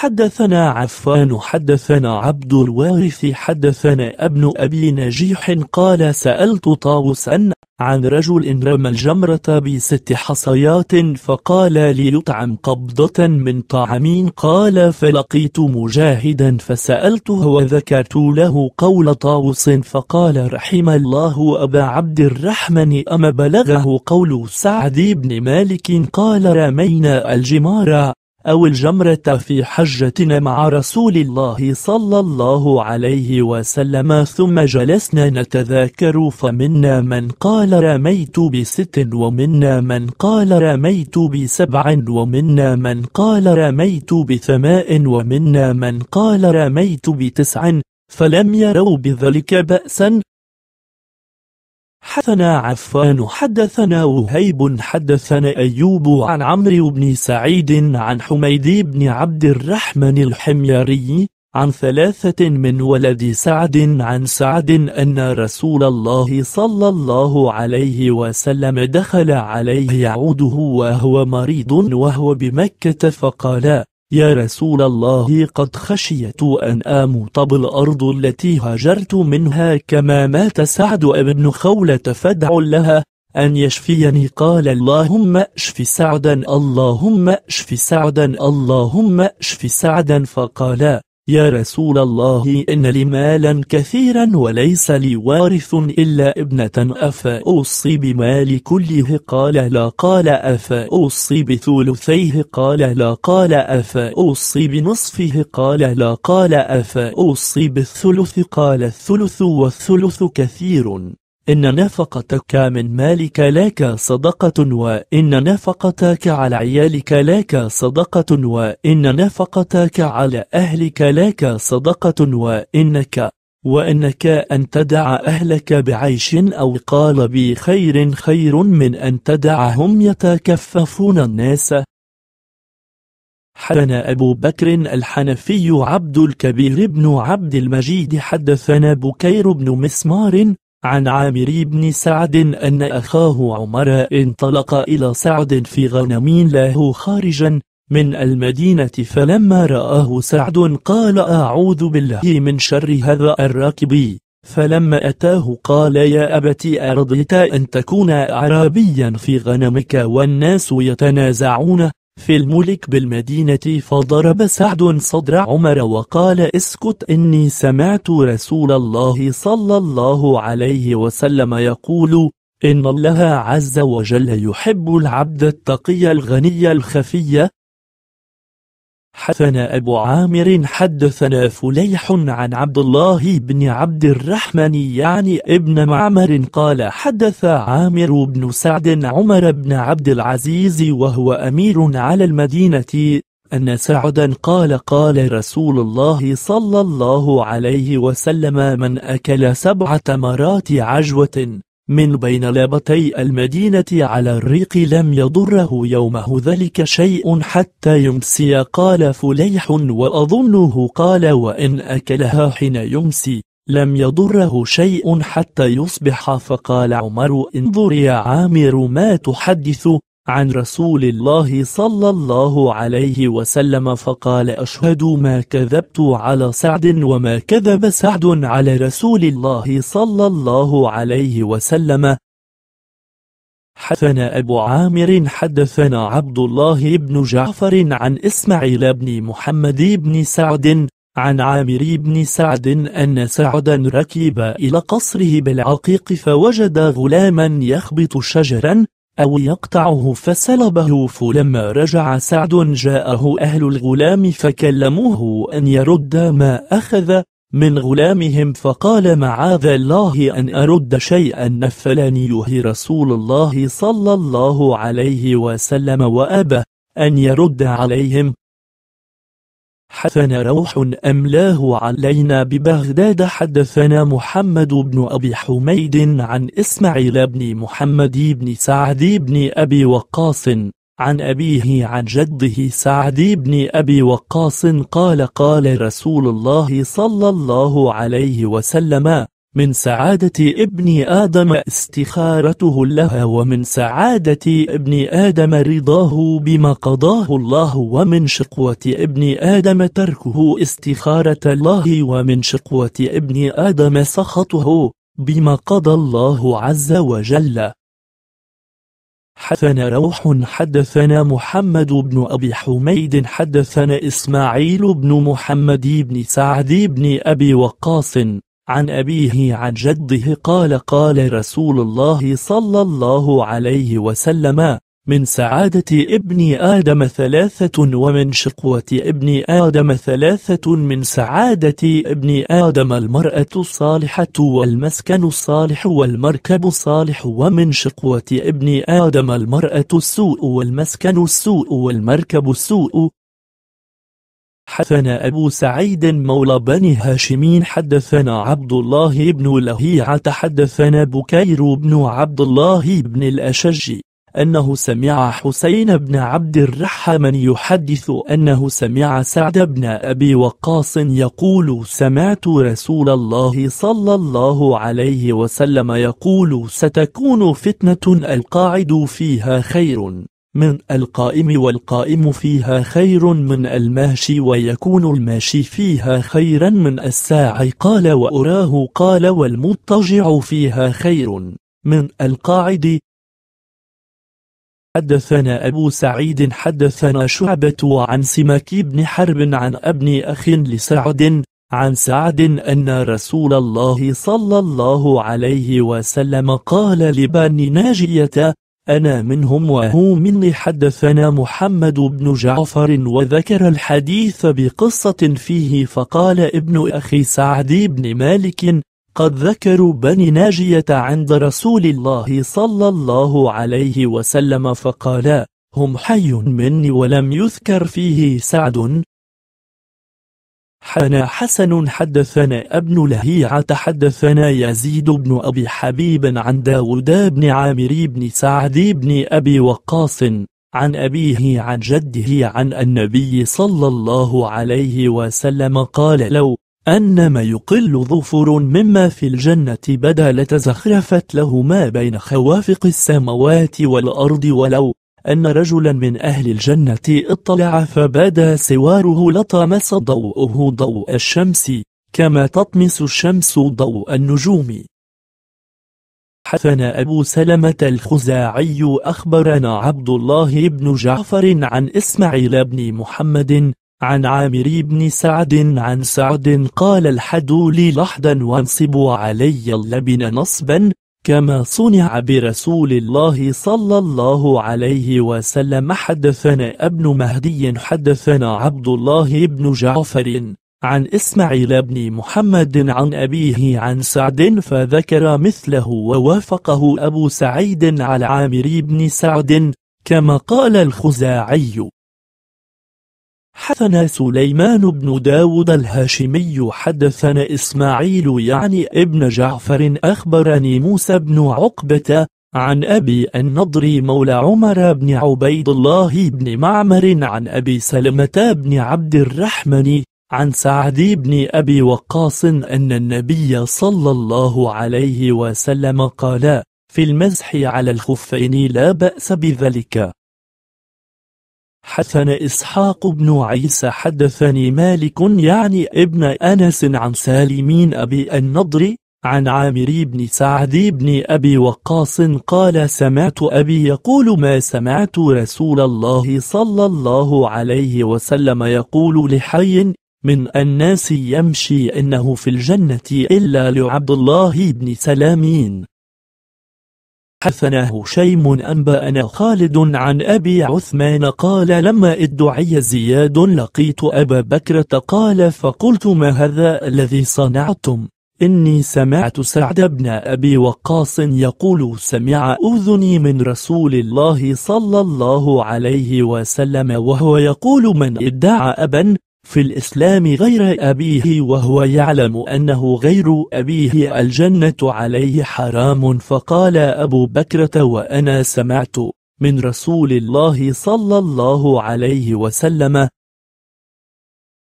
حدثنا عفان حدثنا عبد الوارث حدثنا ابن أبي نجيح قال سألت طاوسا عن رجل رمى الجمرة بست حصيات فقال ليطعم قبضة من طعمين قال فلقيت مجاهدا فسألته وذكرت له قول طاوس فقال رحم الله أبا عبد الرحمن أما بلغه قول سعد بن مالك قال رمينا الجمار أو الجمرة في حجتنا مع رسول الله صلى الله عليه وسلم ثم جلسنا نتذاكر فمنا من قال رميت بست ومنا من قال رميت بسبع ومنا من قال رميت بثماء ومنا من قال رميت بتسع فلم يروا بذلك بأسا حدثنا عفان حدثنا وهيب حدثنا أيوب عن عمرو بن سعيد عن حميد بن عبد الرحمن الحميري عن ثلاثة من ولد سعد عن سعد أن رسول الله صلى الله عليه وسلم دخل عليه يعوده وهو مريض وهو بمكة فقال يا رسول الله قد خشيت أن أموت بالأرض التي هجرت منها كما مات سعد بن خولة فدع لها أن يشفيني قال اللهم اشف سعدا اللهم اشف سعدا اللهم اشف سعدا فقال يا رسول الله إن لي مالا كثيرا وليس لي وارث إلا ابنة أفأوصي بمال كله قال لا قال أفأوصي بثلثيه قال لا قال أفأوصي بنصفه قال لا قال أفأوصي بالثلث قال الثلث والثلث كثير إن نفقتك من مالك لك صدقة وإن نفقتك على عيالك لك صدقة وإن نفقتك على أهلك لك صدقة وإنك وأنك أن تدع أهلك بعيش أو قال بخير خير من أن تدعهم يتكففون الناس حدثنا أبو بكر الحنفي عبد الكبير بن عبد المجيد حدثنا بكير بن مسمار عن عامر بن سعد أن أخاه عمر انطلق إلى سعد في غنم له خارجا من المدينة فلما رآه سعد قال أعوذ بالله من شر هذا الراكب فلما أتاه قال يا أبت أرضيت أن تكون أعرابيا في غنمك والناس يتنازعون في الملك بالمدينة فضرب سعد صدر عمر وقال اسكت إني سمعت رسول الله صلى الله عليه وسلم يقول إن الله عز وجل يحب العبد التقي الغني الخفي حدثنا أبو عامر حدثنا فليح عن عبد الله بن عبد الرحمن يعني ابن معمر قال حدث عامر بن سعد عمر بن عبد العزيز وهو أمير على المدينة أن سعدا قال قال رسول الله صلى الله عليه وسلم من أكل سبع تمرات عجوة من بين لابتي المدينة على الريق لم يضره يومه ذلك شيء حتى يمسي قال فليح وأظنه قال وإن أكلها حين يمسي لم يضره شيء حتى يصبح فقال عمر انظر يا عامر ما تحدث عن رسول الله صلى الله عليه وسلم فقال أشهد ما كذبت على سعد وما كذب سعد على رسول الله صلى الله عليه وسلم حدثنا أبو عامر حدثنا عبد الله بن جعفر عن إسماعيل بن محمد بن سعد عن عامر بن سعد أن سعدا ركب إلى قصره بالعقيق فوجد غلاما يخبط شجرا أو يقطعه فسلبه فلما رجع سعد جاءه أهل الغلام فكلموه أن يرد ما أخذ من غلامهم فقال معاذ الله أن أرد شيئا نفلانيه رسول الله صلى الله عليه وسلم وأبى أن يرد عليهم حدثنا روح أملاه علينا ببغداد حدثنا محمد بن أبي حميد عن إسماعيل بن محمد بن سعد بن أبي وقاص عن أبيه عن جده سعد بن أبي وقاص قال قال رسول الله صلى الله عليه وسلم من سعادة ابن آدم استخارته لها ومن سعادة ابن آدم رضاه بما قضاه الله ومن شقوة ابن آدم تركه استخارة الله ومن شقوة ابن آدم سخطه بما قضى الله عز وجل حدثنا روح حدثنا محمد بن أبي حميد حدثنا إسماعيل بن محمد بن سعد بن أبي وقاص عن أبيه عن جده قال قال رسول الله صلى الله عليه وسلم من سعادة ابن آدم ثلاثة ومن شقوة ابن آدم ثلاثة من سعادة ابن آدم المرأة الصالحة والمسكن الصالح والمركب الصالح ومن شقوة ابن آدم المرأة السوء والمسكن السوء والمركب السوء حدثنا أبو سعيد مولى بني هاشم حدثنا عبد الله بن لهيعة حدثنا بكير بن عبد الله بن الأشج أنه سمع حسين بن عبد الرحمن يحدث أنه سمع سعد بن أبي وقاص يقول سمعت رسول الله صلى الله عليه وسلم يقول ستكون فتنة القاعد فيها خير من القائم والقائم فيها خير من الماشي ويكون الماشي فيها خيرا من الساعي قال وأراه قال والمضطجع فيها خير من القاعد حدثنا أبو سعيد حدثنا شعبة عن سمك بن حرب عن ابن أخ لسعد عن سعد أن رسول الله صلى الله عليه وسلم قال لبني ناجية أنا منهم وهو مني حدثنا محمد بن جعفر وذكر الحديث بقصة فيه فقال ابن أخي سعد بن مالك قد ذكروا بني ناجية عند رسول الله صلى الله عليه وسلم فقالا هم حي مني ولم يذكر فيه سعد حنا حسن حدثنا ابن لهيعة حدثنا يزيد بن أبي حبيب عن داود بن عامر بن سعد بن أبي وقاص عن أبيه عن جده عن النبي صلى الله عليه وسلم قال لو أنما يقل ظفر مما في الجنة بدا لتزخرفت له ما بين خوافق السماوات والأرض ولو أن رجلا من أهل الجنة اطلع فبدا سواره لطمس ضوءه ضوء الشمس كما تطمس الشمس ضوء النجوم حدثنا أبو سلمة الخزاعي أخبرنا عبد الله بن جعفر عن إسماعيل بن محمد عن عامر بن سعد عن سعد قال الحدوا لي لحدا وانصبوا علي اللبن نصبا كما صنع برسول الله صلى الله عليه وسلم حدثنا ابن مهدي حدثنا عبد الله بن جعفر عن إسماعيل بن محمد عن أبيه عن سعد فذكر مثله ووافقه أبو سعيد على عامر بن سعد كما قال الخزاعي حدثنا سليمان بن داود الهاشمي حدثنا إسماعيل يعني ابن جعفر أخبرني موسى بن عقبة عن أبي النضر مولى عمر بن عبيد الله بن معمر عن أبي سلمة بن عبد الرحمن عن سعد بن أبي وقاص أن النبي صلى الله عليه وسلم قال في المزح على الخفين لا بأس بذلك حدثنا إسحاق بن عيسى حدثني مالك يعني ابن أنس عن سالمين أبي النضر عن عامر بن سعد بن أبي وقاص قال سمعت أبي يقول ما سمعت رسول الله صلى الله عليه وسلم يقول لحي من الناس يمشي إنه في الجنة إلا لعبد الله بن سلامين حدثنا هشيم أنبأنا خالد عن أبي عثمان قال لما ادعي زياد لقيت أبا بكرة قال فقلت ما هذا الذي صنعتم إني سمعت سعد بن أبي وقاص يقول سمع أذني من رسول الله صلى الله عليه وسلم وهو يقول من ادعى أبا في الإسلام غير أبيه وهو يعلم أنه غير أبيه الجنة عليه حرام فقال أبو بكرة وأنا سمعت من رسول الله صلى الله عليه وسلم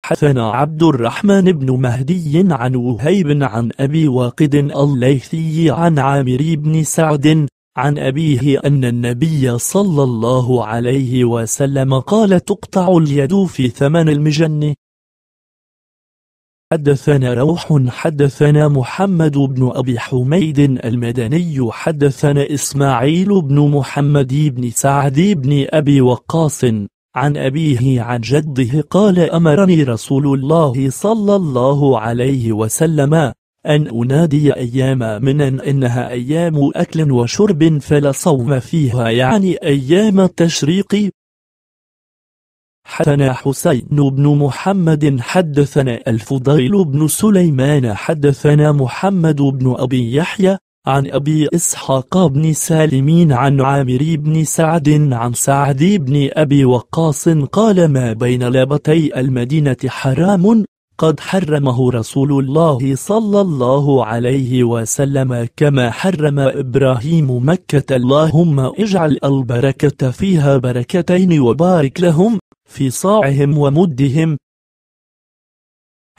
حثنا عبد الرحمن بن مهدي عن وهيب عن أبي واقد الليثي عن عامر بن سعد عن أبيه أن النبي صلى الله عليه وسلم قال تقطع اليد في ثمن المجن حدثنا روح حدثنا محمد بن أبي حميد المدني حدثنا إسماعيل بن محمد بن سعد بن أبي وقاص عن أبيه عن جده قال أمرني رسول الله صلى الله عليه وسلم أن أنادي أيام من أن إنها أيام أكل وشرب فلا صوم فيها يعني أيام التشريق حدثنا حسين بن محمد حدثنا الفضيل بن سليمان حدثنا محمد بن أبي يحيى عن أبي إسحاق بن سالمين عن عامر بن سعد عن سعد بن أبي وقاص قال ما بين لابتي المدينة حرام قد حرمه رسول الله صلى الله عليه وسلم كما حرم إبراهيم مكة اللهم اجعل البركة فيها بركتين وبارك لهم في صاعهم ومدهم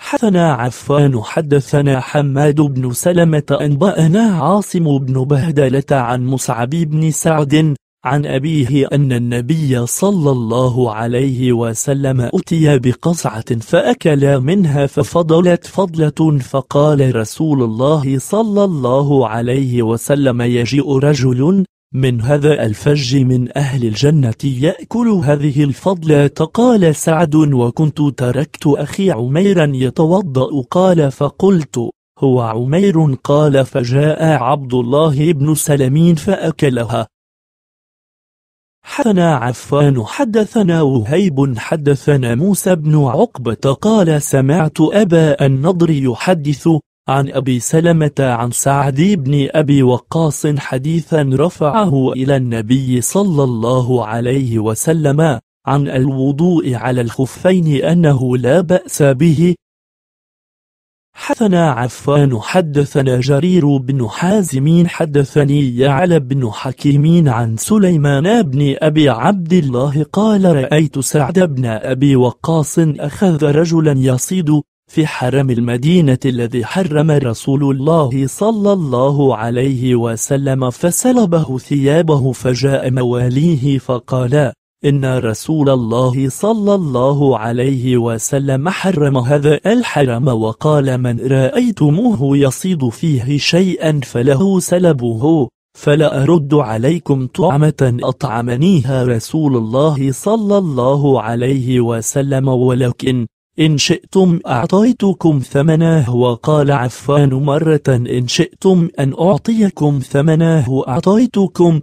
حثنا عفان حدثنا حماد بن سلمة أنبأنا عاصم بن بهدلة عن مصعب بن سعد عن أبيه أن النبي صلى الله عليه وسلم أتي بقصعة فأكل منها ففضلت فضلة فقال رسول الله صلى الله عليه وسلم يجيء رجل من هذا الفج من أهل الجنة يأكل هذه الفضلة قال سعد وكنت تركت أخي عميرا يتوضأ قال فقلت هو عمير قال فجاء عبد الله بن سلمين فأكلها حدثنا عفان حدثنا وهيب حدثنا موسى بن عقبة قال سمعت أبا النضر يحدث عن أبي سلمة عن سعد بن أبي وقاص حديثا رفعه إلى النبي صلى الله عليه وسلم عن الوضوء على الخفين أنه لا بأس به حدثنا عفان حدثنا جرير بن حازم حدثني يعلى بن حكيم عن سليمان بن أبي عبد الله قال رأيت سعد بن أبي وقاص أخذ رجلا يصيد في حرم المدينة الذي حرم رسول الله صلى الله عليه وسلم فسلبه ثيابه فجاء مواليه فقال إن رسول الله صلى الله عليه وسلم حرم هذا الحرم وقال من رأيتموه يصيد فيه شيئا فله سلبه فلا أرد عليكم طعمة أطعمنيها رسول الله صلى الله عليه وسلم ولكن إن شئتم أعطيتكم ثمنه وقال عفان مرة إن شئتم أن أعطيكم ثمنه أعطيتكم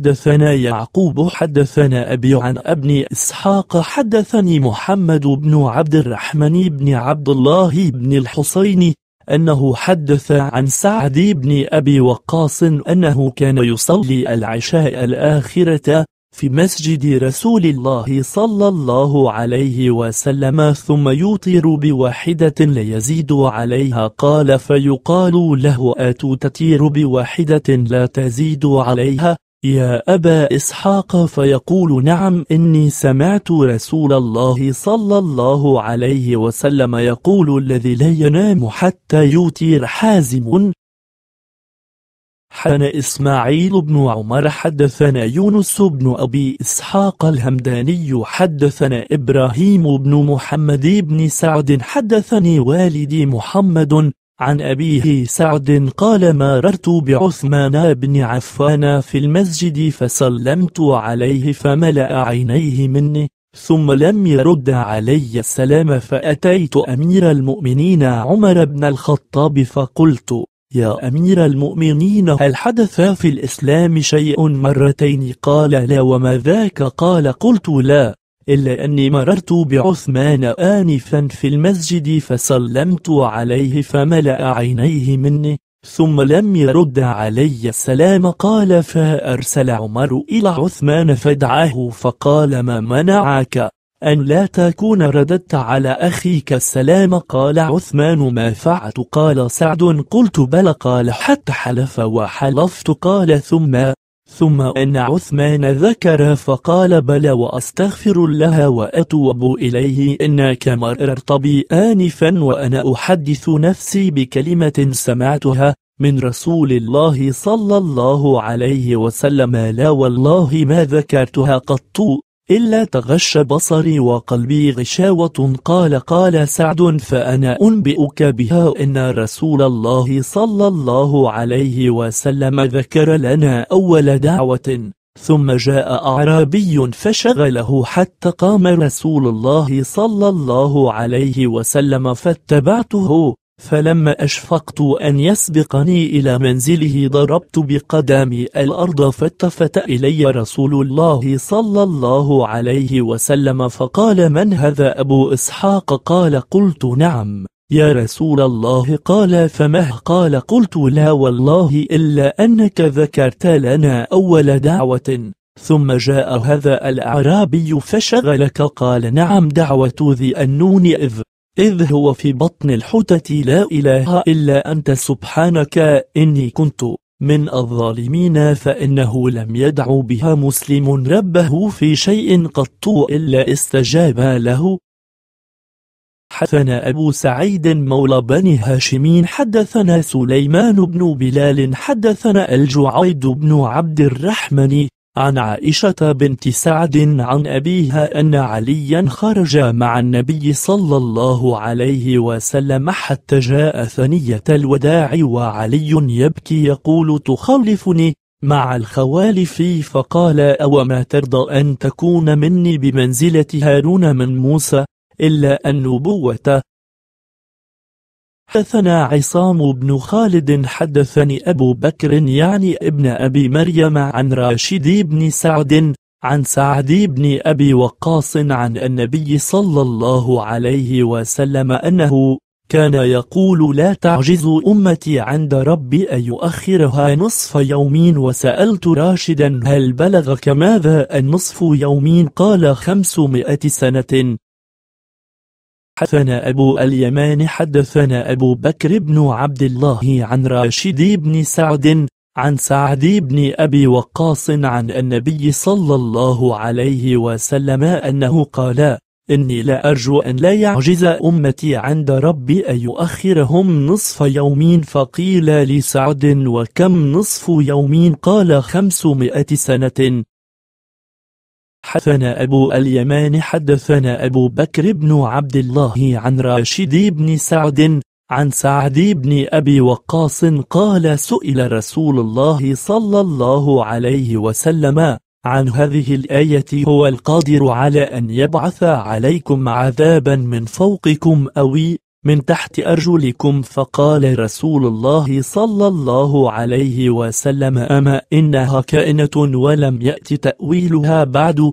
حدثنا يعقوب حدثنا أبي عن ابن إسحاق حدثني محمد بن عبد الرحمن بن عبد الله بن الحسين أنه حدث عن سعد بن أبي وقاص أنه كان يصلي العشاء الآخرة في مسجد رسول الله صلى الله عليه وسلم ثم يطير بواحدة ليزيد عليها قال فيقال له تطير بواحدة لا تزيد عليها يا أبا إسحاق فيقول نعم إني سمعت رسول الله صلى الله عليه وسلم يقول الذي لا ينام حتى يوتر حازم حان إسماعيل بن عمر حدثنا يونس بن أبي إسحاق الهمداني حدثنا إبراهيم بن محمد بن سعد حدثني والدي محمد عن أبيه سعد قال مررت بعثمان بن عفان في المسجد فسلمت عليه فملأ عينيه مني ثم لم يرد علي السلام فأتيت أمير المؤمنين عمر بن الخطاب فقلت يا أمير المؤمنين هل حدث في الإسلام شيء مرتين قال لا وما ذاك قال قلت لا إلا أني مررت بعثمان آنفا في المسجد فسلمت عليه فملأ عينيه مني ثم لم يرد علي السلام قال فأرسل عمر إلى عثمان فدعاه فقال ما منعك أن لا تكون رددت على أخيك السلام قال عثمان ما فعلت قال سعد قلت بل قال حتى حلف وحلفت قال ثم ثم أن عثمان ذكر فقال بلى وأستغفر الله وأتوب إليه إنك مررت بي آنفا وأنا أحدث نفسي بكلمة سمعتها من رسول الله صلى الله عليه وسلم لا والله ما ذكرتها قط إلا تغش بصري وقلبي غشاوة قال قال سعد فأنا أنبئك بها إن رسول الله صلى الله عليه وسلم ذكر لنا أول دعوة ثم جاء أعرابي فشغله حتى قام رسول الله صلى الله عليه وسلم فاتبعته فلما أشفقت أن يسبقني إلى منزله ضربت بقدمي الأرض فالتفت إلي رسول الله صلى الله عليه وسلم فقال من هذا أبو إسحاق قال قلت نعم يا رسول الله قال فمه قال قلت لا والله إلا أنك ذكرت لنا أول دعوة ثم جاء هذا الأعرابي فشغلك قال نعم دعوة ذي النون إذ إذ هو في بطن الحوتة لا إله إلا أنت سبحانك إني كنت من الظالمين فإنه لم يدع بها مسلم ربه في شيء قط إلا استجاب له حدثنا أبو سعيد مولى بني هاشمين حدثنا سليمان بن بلال حدثنا الجعيد بن عبد الرحمن عن عائشة بنت سعد عن أبيها أن عليا خرج مع النبي صلى الله عليه وسلم حتى جاء ثنية الوداع وعلي يبكي يقول تخلفني مع الخوالف فقال أوما ترضى أن تكون مني بمنزلة هارون من موسى إلا النبوة حدثنا عصام بن خالد حدثني أبو بكر يعني ابن أبي مريم عن راشد بن سعد عن سعد بن أبي وقاص عن النبي صلى الله عليه وسلم أنه كان يقول لا تعجز أمتي عند ربي أن يؤخرها نصف يومين وسألت راشدا هل بلغك ماذا النصف يومين قال خمسمائة سنة حدثنا أبو اليمان حدثنا أبو بكر بن عبد الله عن راشد بن سعد عن سعد بن أبي وقاص عن النبي صلى الله عليه وسلم أنه قال إني لا أرجو أن لا يعجز أمتي عند ربي أن يؤخرهم نصف يومين فقيل لسعد وكم نصف يومين قال خمسمائة سنة حدثنا أبو اليمان حدثنا أبو بكر بن عبد الله عن راشد بن سعد عن سعد بن أبي وقاص قال سئل رسول الله صلى الله عليه وسلم عن هذه الآية هو القادر على أن يبعث عليكم عذابا من فوقكم أوي من تحت أرجلكم فقال رسول الله صلى الله عليه وسلم أما إنها كائنة ولم يأت تأويلها بعد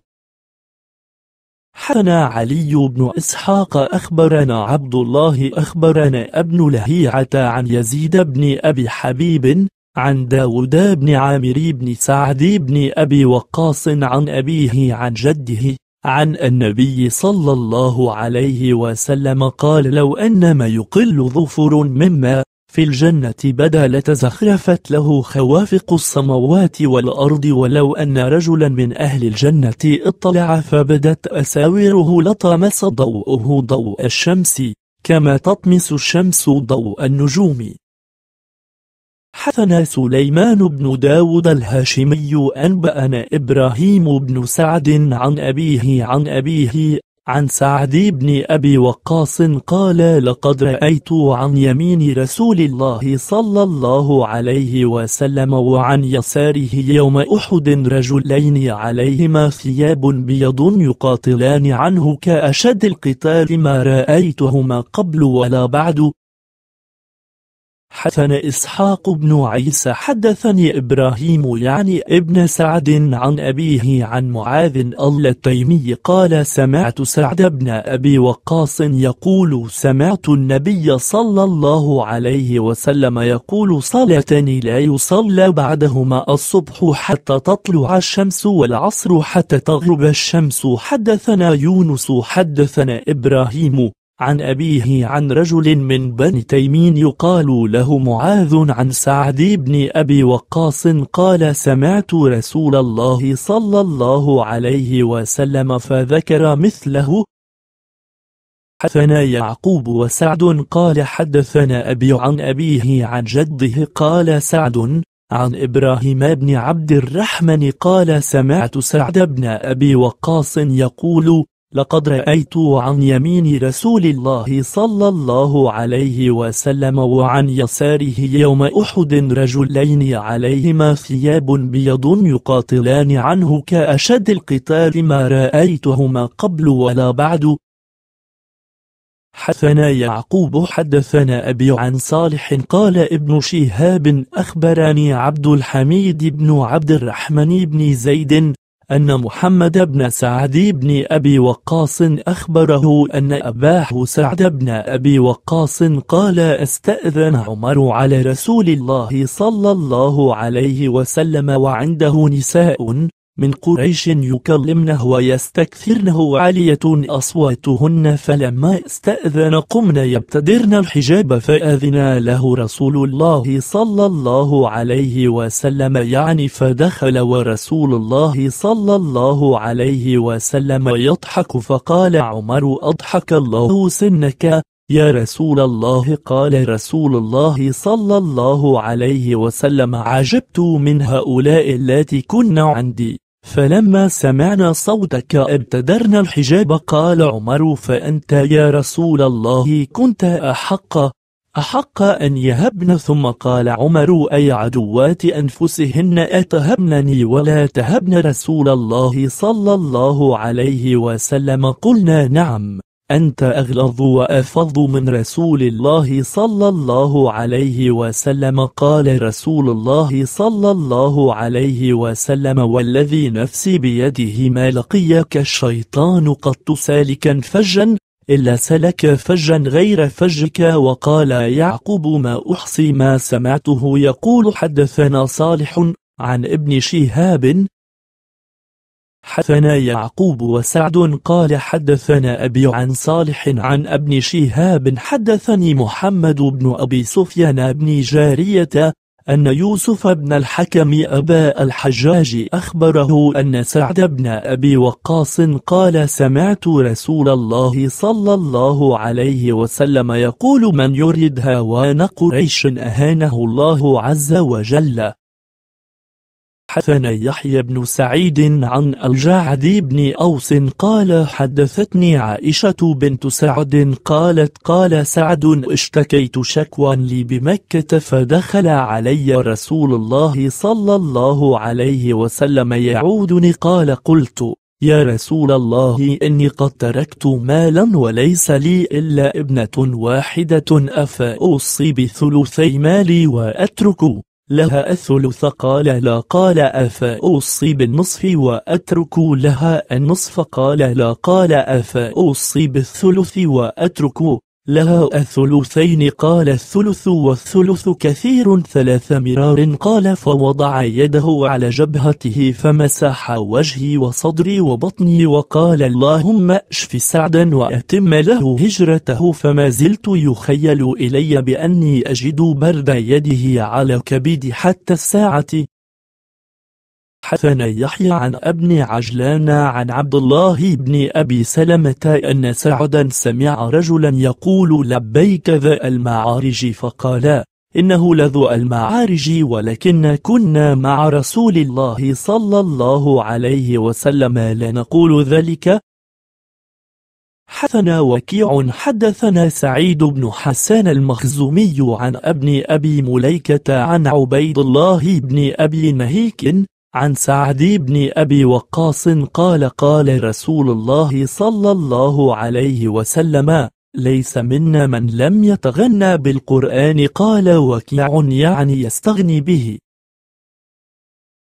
حدثنا علي بن إسحاق أخبرنا عبد الله أخبرنا ابن لهيعة عن يزيد بن أبي حبيب عن داود بن عامر بن سعد بن أبي وقاص عن أبيه عن جده عن النبي صلى الله عليه وسلم قال لو أن ما يقل ظفر مما في الجنة بدا لتزخرفت له خوافق السماوات والأرض ولو أن رجلا من أهل الجنة اطلع فبدت أساوره لطمس ضوءه ضوء الشمس كما تطمس الشمس ضوء النجوم حثنا سليمان بن داود الهاشمي أنبأنا إبراهيم بن سعد عن أبيه عن أبيه عن سعد بن أبي وقاص قال لقد رأيت عن يمين رسول الله صلى الله عليه وسلم وعن يساره يوم أحد رجلين عليهما ثياب بيض يقاتلان عنه كأشد القتال ما رأيتهما قبل ولا بعد حدثنا إسحاق بن عيسى حدثني إبراهيم يعني ابن سعد عن أبيه عن معاذ التيمي قال سمعت سعد بن أبي وقاص يقول سمعت النبي صلى الله عليه وسلم يقول صلتان لا يصلى بعدهما الصبح حتى تطلع الشمس والعصر حتى تغرب الشمس حدثنا يونس حدثنا إبراهيم عن أبيه عن رجل من بني تيمين يقال له معاذ عن سعد بن أبي وقاص قال سمعت رسول الله صلى الله عليه وسلم فذكر مثله حدثنا يعقوب وسعد قال حدثنا أبي عن أبيه عن جده قال سعد عن إبراهيم بن عبد الرحمن قال سمعت سعد بن أبي وقاص يقول لقد رأيت عن يمين رسول الله صلى الله عليه وسلم وعن يساره يوم أحد رجلين عليهما ثياب بيض يقاتلان عنه كأشد القتال ما رأيتهما قبل ولا بعد حدثنا يعقوب حدثنا أبي عن صالح قال ابن شهاب أخبرني عبد الحميد بن عبد الرحمن بن زيد أن محمد بن سعد بن أبي وقاص أخبره أن أباه سعد بن أبي وقاص قال استأذن عمر على رسول الله صلى الله عليه وسلم وعنده نساء من قريش يكلمنه ويستكثرنه عالية أصواتهن فلما استأذن قمن يبتدرن الحجاب فأذن له رسول الله صلى الله عليه وسلم يعني فدخل ورسول الله صلى الله عليه وسلم يضحك فقال عمر أضحك الله سنك يا رسول الله قال رسول الله صلى الله عليه وسلم عجبت من هؤلاء التي كن عندي فلما سمعنا صوتك ابتدرنا الحجاب قال عمر فأنت يا رسول الله كنت أحق أحق أن يهبن ثم قال عمر أي عدوات أنفسهن أتهبنني ولا تهبن رسول الله صلى الله عليه وسلم قلنا نعم أنت أغلظ وأفض من رسول الله صلى الله عليه وسلم قال رسول الله صلى الله عليه وسلم والذي نفسي بيده ما لقيك الشيطان قط سالكا فجا إلا سلك فجا غير فجك وقال يعقوب ما أحصي ما سمعته يقول حدثنا صالح عن ابن شهاب حدثنا يعقوب وسعد قال حدثنا أبي عن صالح عن ابن شهاب حدثني محمد بن أبي سفيان بن جارية أن يوسف بن الحكم أبا الحجاج أخبره أن سعد بن أبي وقاص قال سمعت رسول الله صلى الله عليه وسلم يقول من يرد هوان قريش أهانه الله عز وجل حدثنا يحيى بن سعيد عن الجعد بن أوس قال حدثتني عائشة بنت سعد قالت قال سعد اشتكيت شكوى لي بمكة فدخل علي رسول الله صلى الله عليه وسلم يعودني قال قلت يا رسول الله إني قد تركت مالا وليس لي إلا ابنة واحدة أفأوصي بثلثي مالي وأترك لها الثلث قال لا قال أفأوصي بالنصف وأترك لها النصف قال لا قال أفأوصي بالثلث وأترك لها الثلثين قال الثلث والثلث كثير ثلاث مرار قال فوضع يده على جبهته فمسح وجهي وصدري وبطني وقال اللهم اشف سعدا وأتم له هجرته فما زلت يخيل إلي بأني أجد برد يده على كبدي حتى الساعة حدثنا يحيى عن ابن عجلان عن عبد الله بن أبي سلمة أن سعدا سمع رجلا يقول لبيك ذا المعارج فقال إنه لذو المعارج ولكن كنا مع رسول الله صلى الله عليه وسلم لا نقول ذلك حدثنا وكيع حدثنا سعيد بن حسان المخزومي عن ابن أبي مليكة عن عبيد الله بن أبي نهيك عن سعد بن أبي وقاص قال قال رسول الله صلى الله عليه وسلم ليس منا من لم يتغنى بالقرآن قال وكيع يعني يستغني به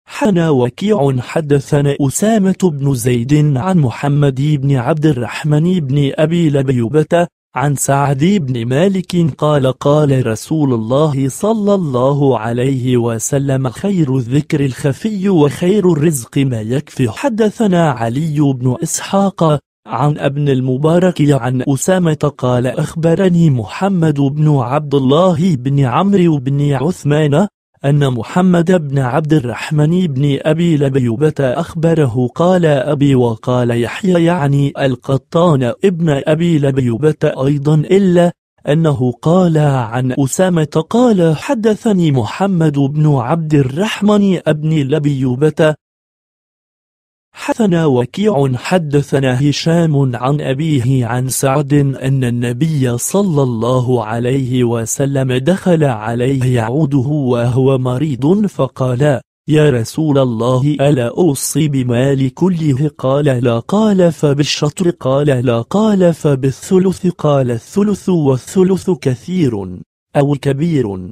حنا وكيع حدثنا أسامة بن زيد عن محمد بن عبد الرحمن بن أبي لبيبة عن سعد بن مالك قال قال رسول الله صلى الله عليه وسلم خير الذكر الخفي وخير الرزق ما يكفي حدثنا علي بن إسحاق عن ابن المبارك عن أسامة قال أخبرني محمد بن عبد الله بن عمرو بن عثمان أن محمد بن عبد الرحمن بن أبي لبيبة أخبره قال أبي وقال يحيى يعني القطان ابن أبي لبيبة أيضا إلا أنه قال عن أسامة قال حدثني محمد بن عبد الرحمن ابن لبيبة حدثنا وكيع حدثنا هشام عن أبيه عن سعد أن النبي صلى الله عليه وسلم دخل عليه يعوده وهو مريض فقال يا رسول الله ألا أوصي بمال كله قال لا قال فبالشطر قال لا قال فبالثلث قال الثلث والثلث كثير أو كبير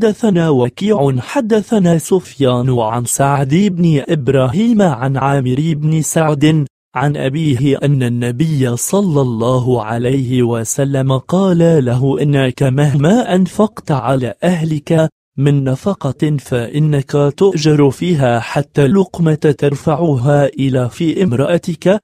حدثنا وكيع حدثنا سفيان عن سعد بن إبراهيم عن عامر بن سعد عن أبيه أن النبي صلى الله عليه وسلم قال له إنك مهما أنفقت على أهلك من نفقة فإنك تؤجر فيها حتى لقمة ترفعها إلى في امرأتك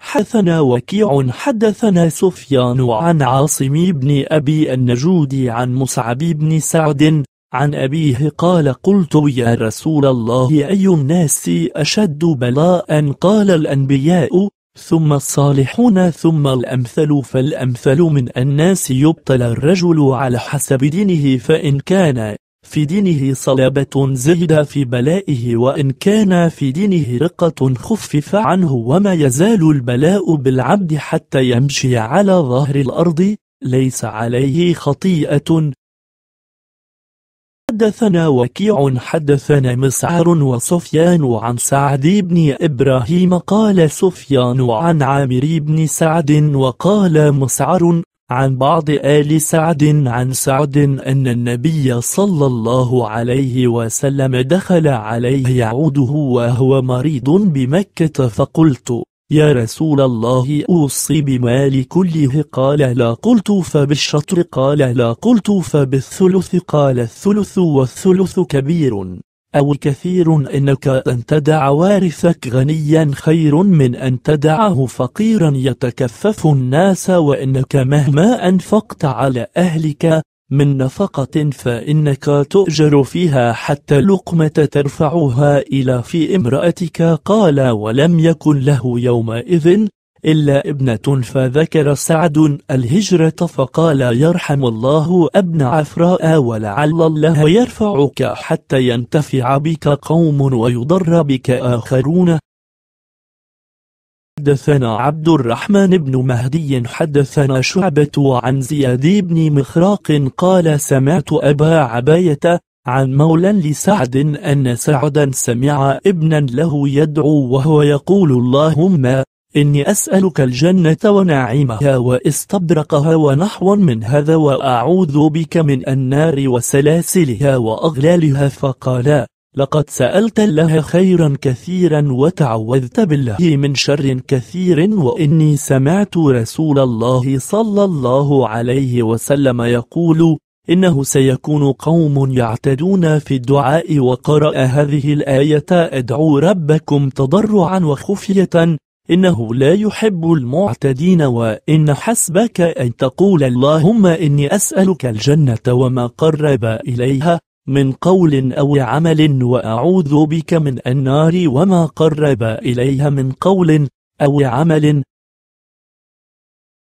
حدثنا وكيع حدثنا سفيان عن عاصم بن أبي النجود عن مصعب بن سعد عن أبيه قال قلت يا رسول الله أي الناس أشد بلاء قال الأنبياء ثم الصالحون ثم الأمثل فالأمثل من الناس يبطل الرجل على حسب دينه فإن كان في دينه صلابة زهد في بلائه وإن كان في دينه رقة خفف عنه وما يزال البلاء بالعبد حتى يمشي على ظهر الأرض ليس عليه خطيئة حدثنا وكيع حدثنا مسعر وسفيان عن سعد بن إبراهيم قال سفيان عن عامر بن سعد وقال مسعر عن بعض آل سعد عن سعد أن النبي صلى الله عليه وسلم دخل عليه يعوده وهو مريض بمكة فقلت يا رسول الله أوصي بمال كله قال لا قلت فبالشطر قال لا قلت فبالثلث قال الثلث والثلث كبير أو كثير إنك أن تدع وارثك غنيا خير من أن تدعه فقيرا يتكفف الناس وإنك مهما أنفقت على أهلك من نفقة فإنك تؤجر فيها حتى لقمة ترفعها إلى في امرأتك قال ولم يكن له يومئذ إلا ابنة فذكر سعد الهجرة فقال يرحم الله ابن عفراء ولعل الله يرفعك حتى ينتفع بك قوم ويضر بك آخرون حدثنا عبد الرحمن بن مهدي حدثنا شعبة عن زياد بن مخراق قال سمعت أبا عباية عن مولى لسعد أن سعدا سمع ابنا له يدعو وهو يقول اللهم إني أسألك الجنة ونعيمها واستبرقها ونحو من هذا وأعوذ بك من النار وسلاسلها وأغلالها فقالا لقد سألت الله خيرا كثيرا وتعوذت بالله من شر كثير وإني سمعت رسول الله صلى الله عليه وسلم يقول إنه سيكون قوم يعتدون في الدعاء وقرأ هذه الآية ادعوا ربكم تضرعا وخفية إنه لا يحب المعتدين وإن حسبك أن تقول اللهم إني أسألك الجنة وما قرب إليها من قول أو عمل وأعوذ بك من النار وما قرب إليها من قول أو عمل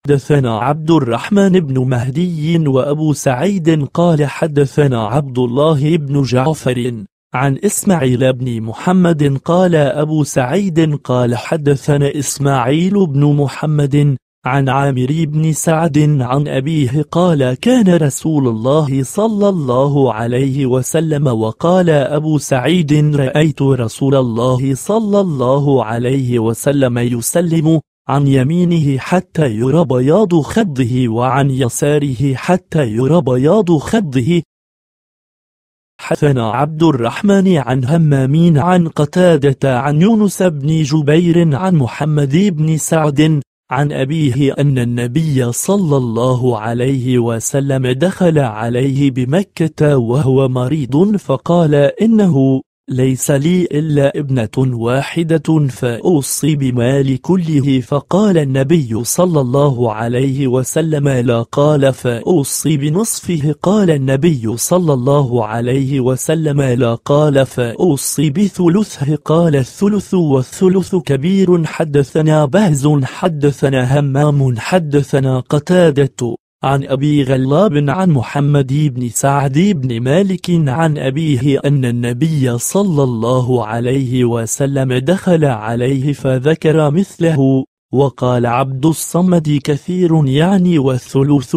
حدثنا عبد الرحمن بن مهدي وأبو سعيد قال حدثنا عبد الله بن جعفر عن إسماعيل بن محمد قال أبو سعيد قال حدثنا إسماعيل بن محمد عن عامر بن سعد عن أبيه قال كان رسول الله صلى الله عليه وسلم وقال أبو سعيد رأيت رسول الله صلى الله عليه وسلم يسلم عن يمينه حتى يرى بياض خده وعن يساره حتى يرى بياض خده حثنا عبد الرحمن عن همامين عن قتادة عن يونس بن جبير عن محمد بن سعد عن أبيه أن النبي صلى الله عليه وسلم دخل عليه بمكة وهو مريض فقال إنه ليس لي إلا ابنة واحدة فأوصي بمال كله فقال النبي صلى الله عليه وسلم لا قال فأوصي بنصفه قال النبي صلى الله عليه وسلم لا قال فأوصي بثلثه قال الثلث والثلث كبير حدثنا بهز حدثنا همام حدثنا قتادة عن أبي غلاب عن محمد بن سعد بن مالك عن أبيه أن النبي صلى الله عليه وسلم دخل عليه فذكر مثله وقال عبد الصمد كثير يعني والثلث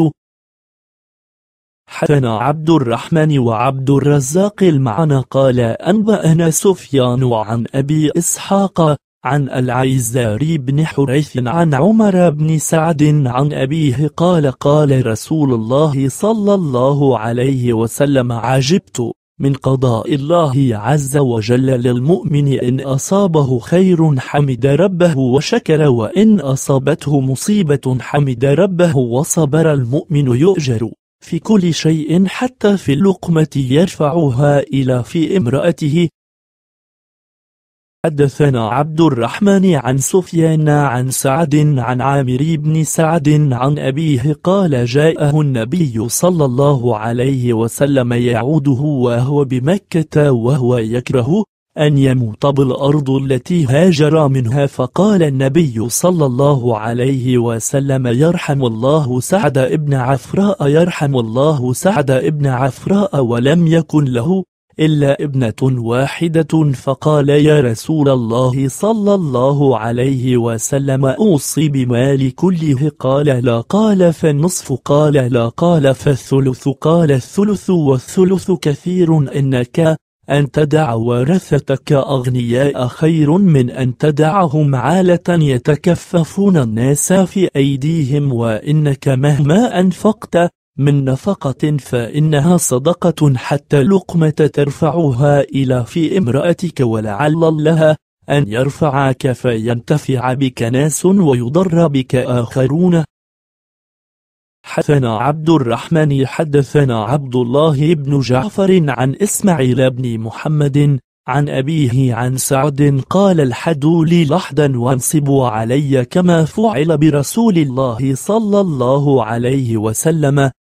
حدثنا عبد الرحمن وعبد الرزاق المعنى قال أنبأنا سفيان عن أبي إسحاق عن العيزار بن حريث عن عمر بن سعد عن أبيه قال قال رسول الله صلى الله عليه وسلم عجبت من قضاء الله عز وجل للمؤمن إن أصابه خير حمد ربه وشكر وإن أصابته مصيبة حمد ربه وصبر المؤمن يؤجر في كل شيء حتى في اللقمة يرفعها إلى في امرأته حدثنا عبد الرحمن عن سفيان عن سعد عن عامر بن سعد عن أبيه قال جاءه النبي صلى الله عليه وسلم يعوده وهو بمكة وهو يكره أن يموت بالأرض التي هاجر منها فقال النبي صلى الله عليه وسلم يرحم الله سعد ابن عفراء يرحم الله سعد ابن عفراء ولم يكن له إلا ابنة واحدة فقال يا رسول الله صلى الله عليه وسلم أوصي بمال كله قال لا قال فالنصف قال لا قال فالثلث قال الثلث والثلث كثير إنك أن تدع ورثتك أغنياء خير من أن تدعهم عالة يتكففون الناس في أيديهم وإنك مهما أنفقت من نفقة فإنها صدقة حتى لقمة ترفعها إلى في امرأتك ولعل الله أن يرفعك فينتفع بك ناس ويضر بك آخرون حدثنا عبد الرحمن حدثنا عبد الله بن جعفر عن إسماعيل بن محمد عن أبيه عن سعد قال الحدوا لي لحدا وانصبوا علي كما فعل برسول الله صلى الله عليه وسلم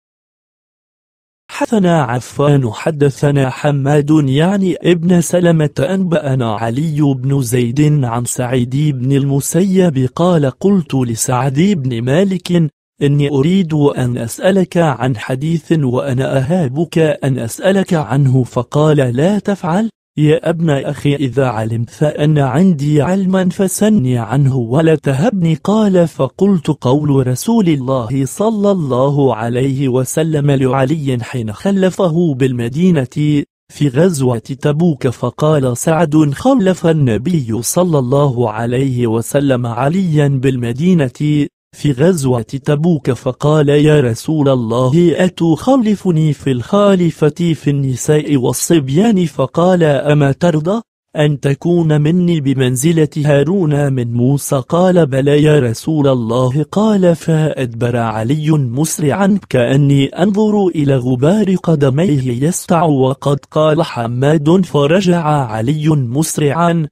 حدثنا عفان حدثنا حماد يعني ابن سلمة أنبأنا علي بن زيد عن سعيد بن المسيب قال قلت لسعد بن مالك إني أريد أن أسألك عن حديث وأنا أهابك أن أسألك عنه فقال لا تفعل يا ابن أخي إذا علمت أن عندي علما فسلني عنه ولا تهبني قال فقلت قول رسول الله صلى الله عليه وسلم لعلي حين خلفه بالمدينة في غزوة تبوك فقال سعد خلف النبي صلى الله عليه وسلم عليا بالمدينة في غزوة تبوك فقال يا رسول الله أتخالفني في الخالفة في النساء والصبيان فقال أما ترضى أن تكون مني بمنزلة هارون من موسى قال بلى يا رسول الله قال فأدبر علي مسرعا كأني أنظر إلى غبار قدميه يسطع وقد قال حماد فرجع علي مسرعا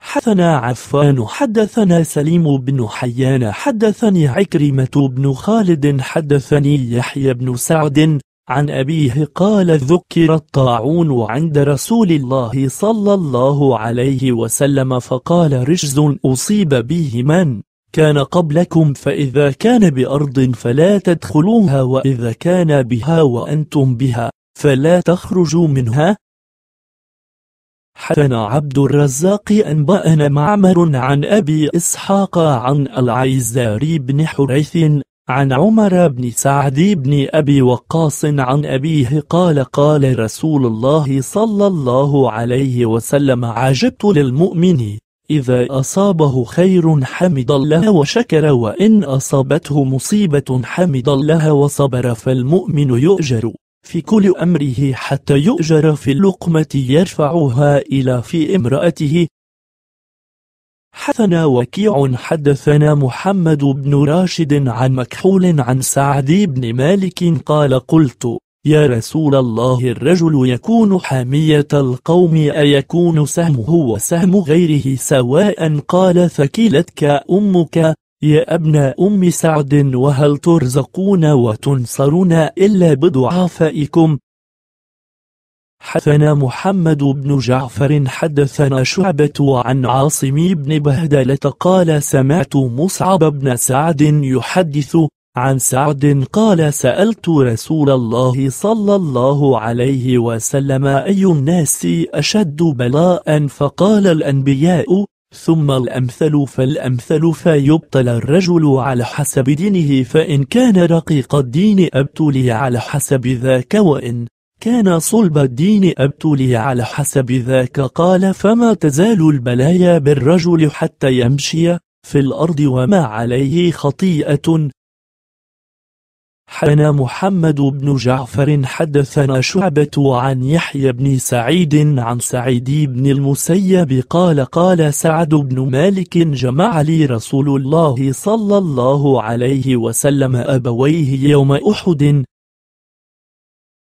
حدثنا عفان حدثنا سليم بن حيان حدثني عكرمة بن خالد حدثني يحيى بن سعد عن أبيه قال ذكر الطاعون عند رسول الله صلى الله عليه وسلم فقال رجز أصيب به من كان قبلكم فإذا كان بأرض فلا تدخلوها وإذا كان بها وأنتم بها فلا تخرجوا منها حدثنا عبد الرزاق أنبأنا معمر عن أبي إسحاق عن العيزاري بن حريث عن عمر بن سعد بن أبي وقاص عن أبيه قال قال رسول الله صلى الله عليه وسلم عجبت للمؤمن إذا أصابه خير حمد الله وشكر وإن أصابته مصيبة حمد الله وصبر فالمؤمن يؤجر في كل أمره حتى يؤجر في اللقمة يرفعها إلى في امرأته حثنا وكيع حدثنا محمد بن راشد عن مكحول عن سعد بن مالك قال قلت يا رسول الله الرجل يكون حامية القوم أيكون سهمه وسهم غيره سواء قال ثكلتك أمك يا أبناء أم سعد وهل ترزقون وتنصرون إلا بضعفائكم حدثنا محمد بن جعفر حدثنا شعبة عن عاصم بن بهدلة قال سمعت مصعب بن سعد يحدث عن سعد قال سألت رسول الله صلى الله عليه وسلم أي الناس أشد بلاء فقال الأنبياء ثم الأمثل فالأمثل فيبتلى الرجل على حسب دينه فإن كان رقيق الدين أبتلي على حسب ذاك وإن كان صلب الدين أبتلي على حسب ذاك قال فما تزال البلايا بالرجل حتى يمشي في الأرض وما عليه خطيئة حنا محمد بن جعفر حدثنا شعبة عن يحيى بن سعيد عن سعيد بن المسيب قال قال سعد بن مالك جمع لي رسول الله صلى الله عليه وسلم أبويه يوم أحد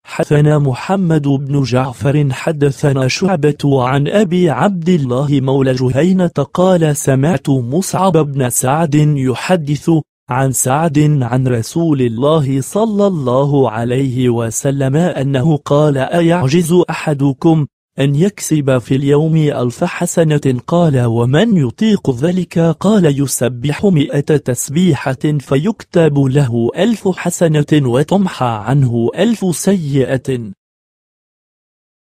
حدثنا محمد بن جعفر حدثنا شعبة عن أبي عبد الله مولى جهينة قال سمعت مصعب بن سعد يحدث عن سعد عن رسول الله صلى الله عليه وسلم أنه قال أيعجز أحدكم أن يكسب في اليوم ألف حسنة قال ومن يطيق ذلك قال يسبح مئة تسبيحة فيكتب له ألف حسنة وتمحى عنه ألف سيئة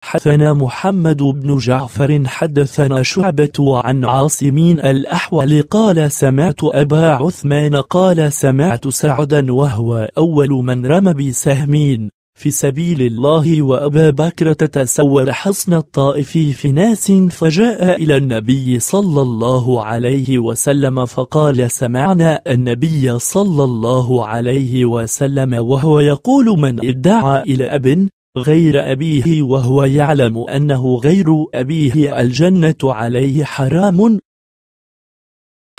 حدثنا محمد بن جعفر حدثنا شعبة عن عاصمين الأحول قال سمعت أبا عثمان قال سمعت سعدا وهو أول من رمى بسهمين في سبيل الله وأبا بكر تتسول حصن الطائف في ناس فجاء إلى النبي صلى الله عليه وسلم فقال سمعنا النبي صلى الله عليه وسلم وهو يقول من ادعى إلى أب غير أبيه وهو يعلم أنه غير أبيه الجنة عليه حرام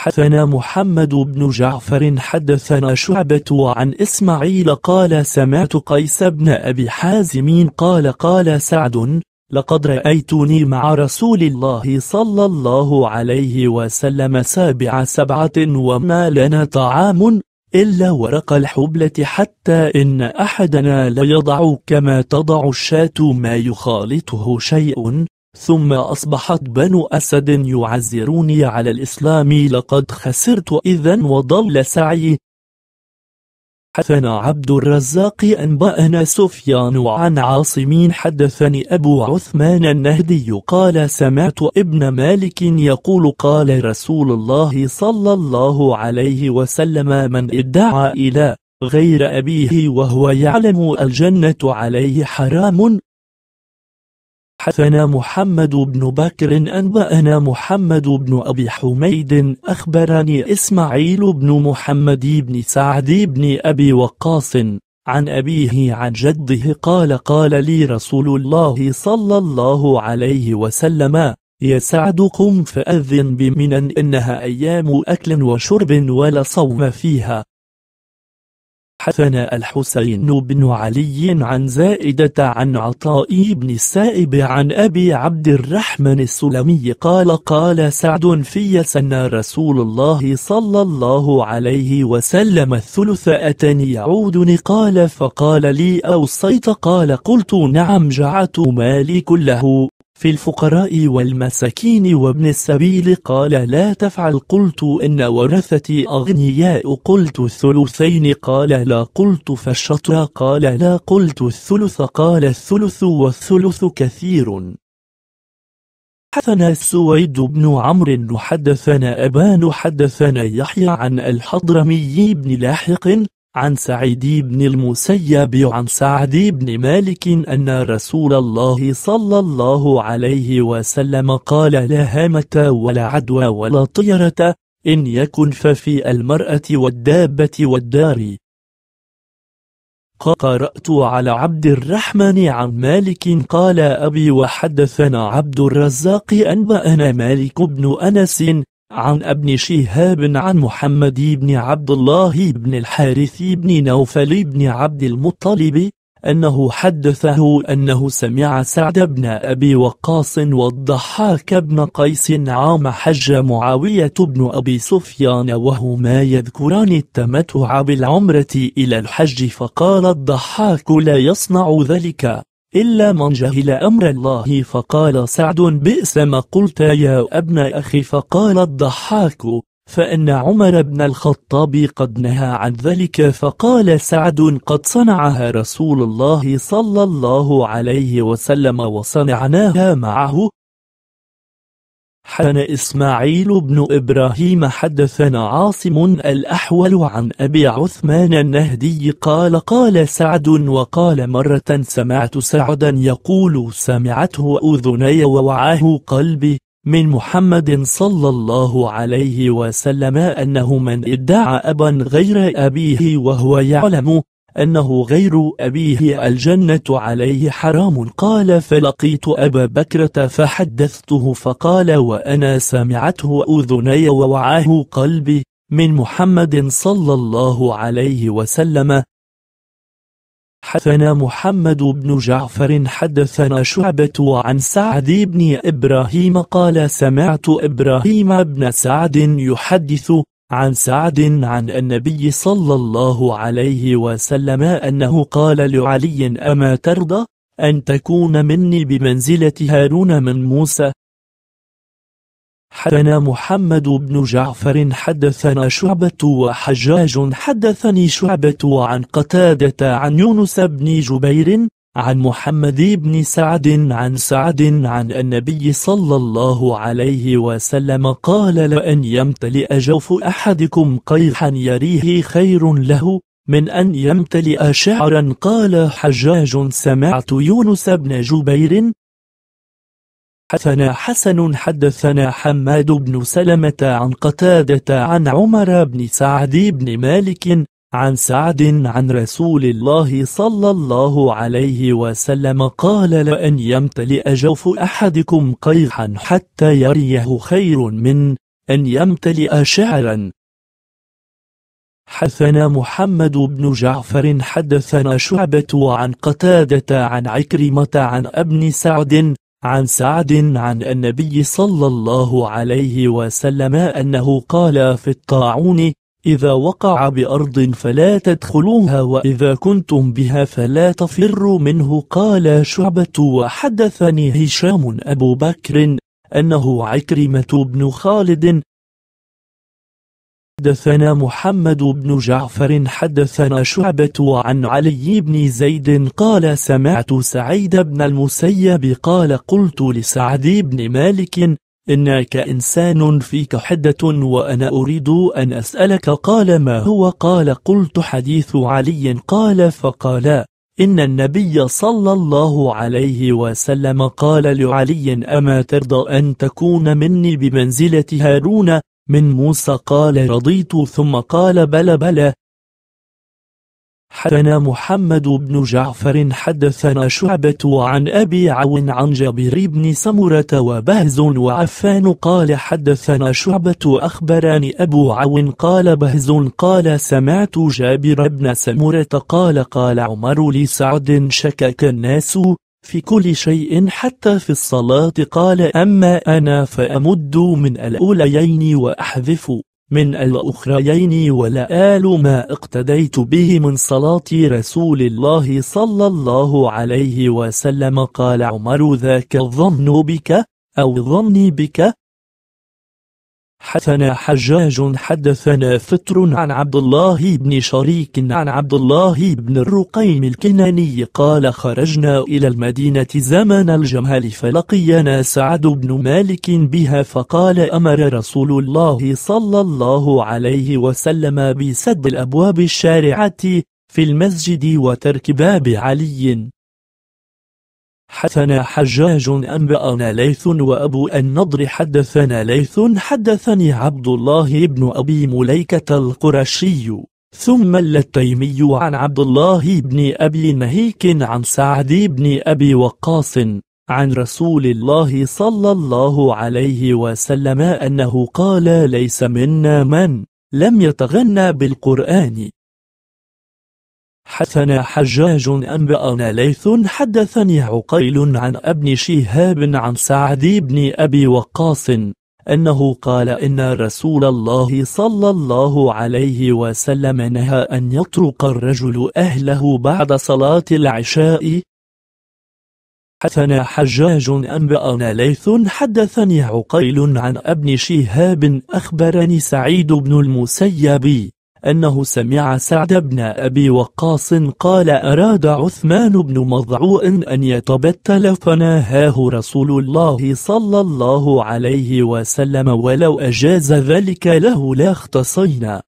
حدثنا محمد بن جعفر حدثنا شعبة عن إسماعيل قال سمعت قيس بن أبي حازم قال قال سعد لقد رأيتني مع رسول الله صلى الله عليه وسلم سابع سبعة وما لنا طعام إلا ورق الحبلة حتى إن أحدنا لا يضع كما تضع الشاة ما يخالطه شيء ثم أصبحت بنو أسد يعزروني على الإسلام لقد خسرت إذا وضل سعي حدثنا عبد الرزاق أنبأنا سفيان عن عاصمين حدثني أبو عثمان النهدي قال سمعت ابن مالك يقول قال رسول الله صلى الله عليه وسلم من ادعى إلى غير أبيه وهو يعلم الجنة عليه حرام حدثنا محمد بن بكر أنبأنا محمد بن أبي حميد أخبرني إسماعيل بن محمد بن سعد بن أبي وقاص عن أبيه عن جده قال قال لي رسول الله صلى الله عليه وسلم يا سعد قم فأذن بمنا إنها أيام أكل وشرب ولا صوم فيها حدثنا الحسين بن علي عن زائدة عن عطاء بن السائب عن أبي عبد الرحمن السلمي قال قال سعد في سن رسول الله صلى الله عليه وسلم الثلث أتني يعودني قال فقال لي أوصيت قال قلت نعم جعت مالي كله في الفقراء والمساكين وابن السبيل قال لا تفعل قلت إن ورثتي أغنياء قلت الثلثين قال لا قلت فالشطر قال لا قلت الثلث قال الثلث والثلث كثير حدثنا السويد بن عمرو حدثنا أبان حدثنا يحيى عن الحضرمي بن لاحق عن سعيد بن المسيب عن سعد بن مالك أن رسول الله صلى الله عليه وسلم قال لا هامة ولا عدوى ولا طيرة إن يكن ففي المرأة والدابة والدار قرأت على عبد الرحمن عن مالك قال أبي وحدثنا عبد الرزاق أنبأنا مالك بن أنس عن ابن شهاب عن محمد بن عبد الله بن الحارث بن نوفل بن عبد المطلب أنه حدثه أنه سمع سعد بن أبي وقاص والضحاك بن قيس عام حج معاوية بن أبي سفيان وهما يذكران التمتع بالعمرة إلى الحج فقال الضحاك لا يصنع ذلك إلا من جهل أمر الله فقال سعد بئس ما قلت يا ابن أخي فقال الضحاك فإن عمر بن الخطاب قد نهى عن ذلك فقال سعد قد صنعها رسول الله صلى الله عليه وسلم وصنعناها معه حدثنا إسماعيل بن إبراهيم حدثنا عاصم الأحول عن أبي عثمان النهدي قال قال سعد وقال مرة سمعت سعدا يقول سمعته أذني ووعاه قلبي من محمد صلى الله عليه وسلم أنه من ادعى أبا غير أبيه وهو يعلم أنه غير أبيه الجنة عليه حرام قال فلقيت أبا بكرة فحدثته فقال وأنا سمعته أذني ووعاه قلبي من محمد صلى الله عليه وسلم حدثنا محمد بن جعفر حدثنا شعبة عن سعد بن إبراهيم قال سمعت إبراهيم بن سعد يحدث عن سعد عن النبي صلى الله عليه وسلم أنه قال لعلي أما ترضى أن تكون مني بمنزلة هارون من موسى حدثنا محمد بن جعفر حدثنا شعبة وحجاج حدثني شعبة عن قتادة عن يونس بن جبير عن محمد بن سعد عن سعد عن النبي صلى الله عليه وسلم قال لأن يمتلئ جوف أحدكم قيحا يريه خير له من أن يمتلئ شعرا قال حجاج سمعت يونس بن جبير حدثنا حسن حدثنا حماد بن سلمة عن قتادة عن عمر بن سعد بن مالك عن سعد عن رسول الله صلى الله عليه وسلم قال لأن يمتلئ جوف أحدكم قيحا حتى يريه خير من أن يمتلئ شعرا حدثنا محمد بن جعفر حدثنا شعبة عن قتادة عن عكرمة عن ابن سعد عن سعد عن النبي صلى الله عليه وسلم أنه قال في الطاعون إذا وقع بأرض فلا تدخلوها وإذا كنتم بها فلا تفروا منه قال شعبة وحدثني هشام أبو بكر أنه عكرمة بن خالد حدثنا محمد بن جعفر حدثنا شعبة عن علي بن زيد قال سمعت سعيد بن المسيب قال قلت لسعد بن مالك إنك إنسان فيك حدة وأنا أريد أن أسألك قال ما هو قال قلت حديث علي قال فقال إن النبي صلى الله عليه وسلم قال لعلي أما ترضى أن تكون مني بمنزلة هارون من موسى قال رضيت ثم قال بلى بلى حدثنا محمد بن جعفر حدثنا شعبة عن أبي عون عن جابر بن سمرة وبهز وعفان قال حدثنا شعبة أخبرني أبو عون قال بهز قال سمعت جابر بن سمرة قال قال عمر لسعد شكك الناس في كل شيء حتى في الصلاة قال أما أنا فأمد من الأوليين وأحذف من الأخريين ولا آل ما اقتديت به من صلاة رسول الله صلى الله عليه وسلم قال عمر ذاك الظن بك أو ظني بك حدثنا حجاج حدثنا فطر عن عبد الله بن شريك عن عبد الله بن الرقيم الكناني قال خرجنا إلى المدينة زمن الجمال فلقينا سعد بن مالك بها فقال أمر رسول الله صلى الله عليه وسلم بسد الأبواب الشارعة في المسجد وترك باب علي حدثنا حجاج أنبأنا ليث وأبو النضر حدثنا ليث حدثني عبد الله بن أبي مليكة القرشي ثم اللتيمي عن عبد الله بن أبي نهيك عن سعد بن أبي وقاص عن رسول الله صلى الله عليه وسلم أنه قال ليس منا من لم يتغنى بالقرآن حدثنا حجاج أنبأنا ليث حدثني عقيل عن ابن شهاب عن سعد بن أبي وقاص أنه قال إن رسول الله صلى الله عليه وسلم نهى أن يطرق الرجل أهله بعد صلاة العشاء حدثنا حجاج أنبأنا ليث حدثني عقيل عن ابن شهاب أخبرني سعيد بن المسيب أنه سمع سعد بن أبي وقاص قال أراد عثمان بن مضعوء أن يتبتل فنهاه رسول الله صلى الله عليه وسلم ولو أجاز ذلك له لاختصينا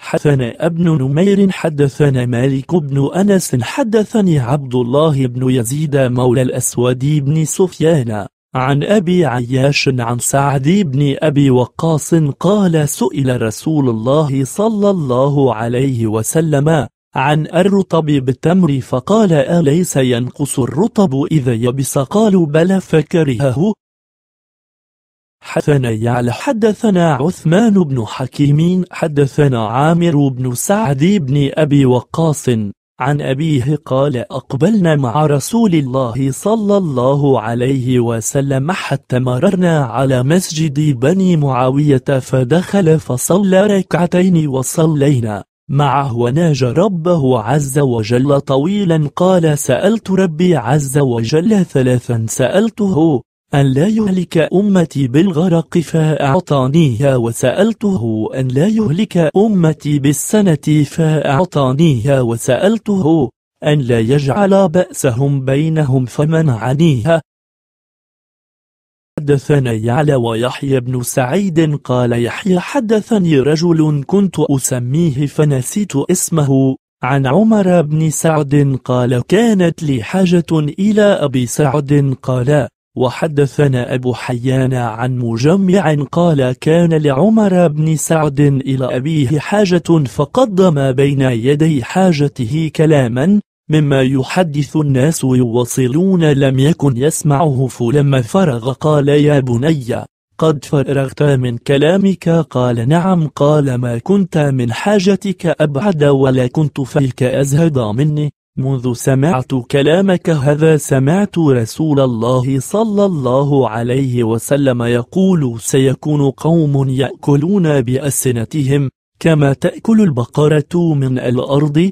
حدثنا ابن نمير حدثنا مالك بن أنس حدثني عبد الله بن يزيد مولى الأسود بن سفيان عن أبي عياش عن سعد بن أبي وقاص قال سئل رسول الله صلى الله عليه وسلم عن الرطب بالتمر فقال أليس ينقص الرطب إذا يبس قالوا بلى فكرهه حدثنا يعلى حدثنا عثمان بن حكيم حدثنا عامر بن سعد بن أبي وقاص عن أبيه قال أقبلنا مع رسول الله صلى الله عليه وسلم حتى مررنا على مسجد بني معاوية فدخل فصلى ركعتين وصلينا معه وناجى ربه عز وجل طويلا قال سألت ربي عز وجل ثلاثا سألته أن لا يهلك أمتي بالغرق فأعطانيها وسألته أن لا يهلك أمتي بالسنة فأعطانيها وسألته أن لا يجعل بأسهم بينهم فمنعنيها حدثنا يعلى ويحيى بن سعيد قال يحيى حدثني رجل كنت أسميه فنسيت اسمه عن عمر بن سعد قال كانت لي حاجة إلى أبي سعد قال وحدثنا أبو حيان عن مجمع قال كان لعمر بن سعد إلى أبيه حاجة فقدم بين يدي حاجته كلاما مما يحدث الناس يوصلون لم يكن يسمعه فلما فرغ قال يا بني قد فرغت من كلامك قال نعم قال ما كنت من حاجتك أبعد ولا كنت فيك أزهد مني منذ سمعت كلامك هذا سمعت رسول الله صلى الله عليه وسلم يقول سيكون قوم يأكلون بأسنتهم كما تأكل البقرة من الأرض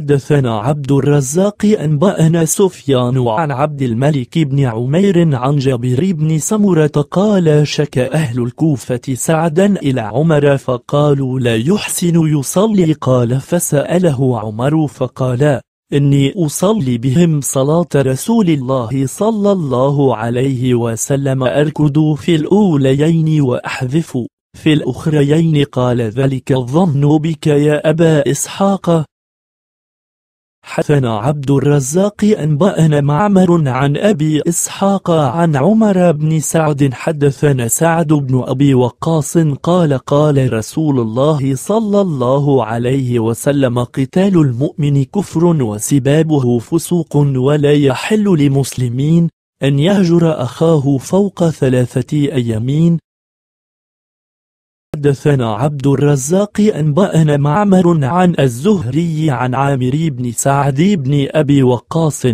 حدثنا عبد الرزاق أنبأنا سفيان عن عبد الملك بن عمير عن جابر بن سمرة قال شك أهل الكوفة سعدا إلى عمر فقالوا لا يحسن يصلي قال فسأله عمر فقال إني أصلي بهم صلاة رسول الله صلى الله عليه وسلم أركض في الأوليين وأحذف في الأخريين قال ذلك الظن بك يا أبا إسحاق حدثنا عبد الرزاق أنبأنا معمر عن أبي إسحاق عن عمر بن سعد حدثنا سعد بن أبي وقاص قال قال رسول الله صلى الله عليه وسلم قتال المؤمن كفر وسبابه فسوق ولا يحل لمسلمين أن يهجر أخاه فوق ثلاثة أيامين حدثنا عبد الرزاق أنبأنا معمر عن الزهري عن عامر بن سعد بن أبي وقاص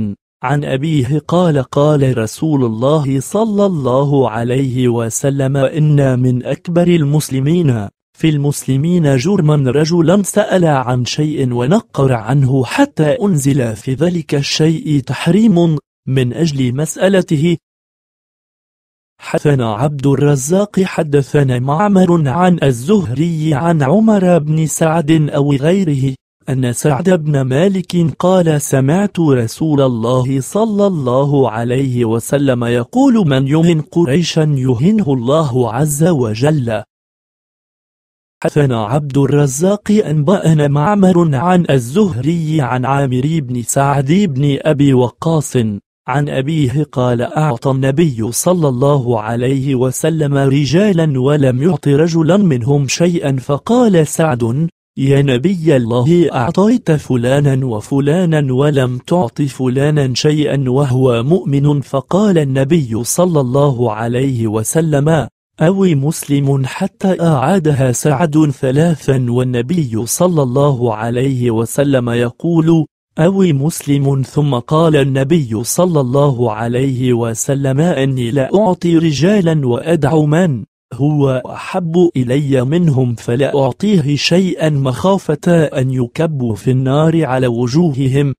عن أبيه قال قال رسول الله صلى الله عليه وسلم إن من أكبر المسلمين في المسلمين جرما رجلا سأل عن شيء ونقر عنه حتى أنزل في ذلك الشيء تحريم من أجل مسألته حدثنا عبد الرزاق حدثنا معمر عن الزهري عن عمر بن سعد أو غيره أن سعد بن مالك قال سمعت رسول الله صلى الله عليه وسلم يقول من يهن قريشا يهنه الله عز وجل حدثنا عبد الرزاق أنبأنا معمر عن الزهري عن عامر بن سعد بن أبي وقاص عن أبيه قال أعطى النبي صلى الله عليه وسلم رجالا ولم يعط رجلا منهم شيئا فقال سعد يا نبي الله أعطيت فلانا وفلانا ولم تعط فلانا شيئا وهو مؤمن فقال النبي صلى الله عليه وسلم أو مسلم حتى أعادها سعد ثلاثا والنبي صلى الله عليه وسلم يقول أو مسلم ثم قال النبي صلى الله عليه وسلم أني لا أعطي رجالا وأدعو من هو أحب إلي منهم فلا أعطيه شيئا مخافة أن يكبوا في النار على وجوههم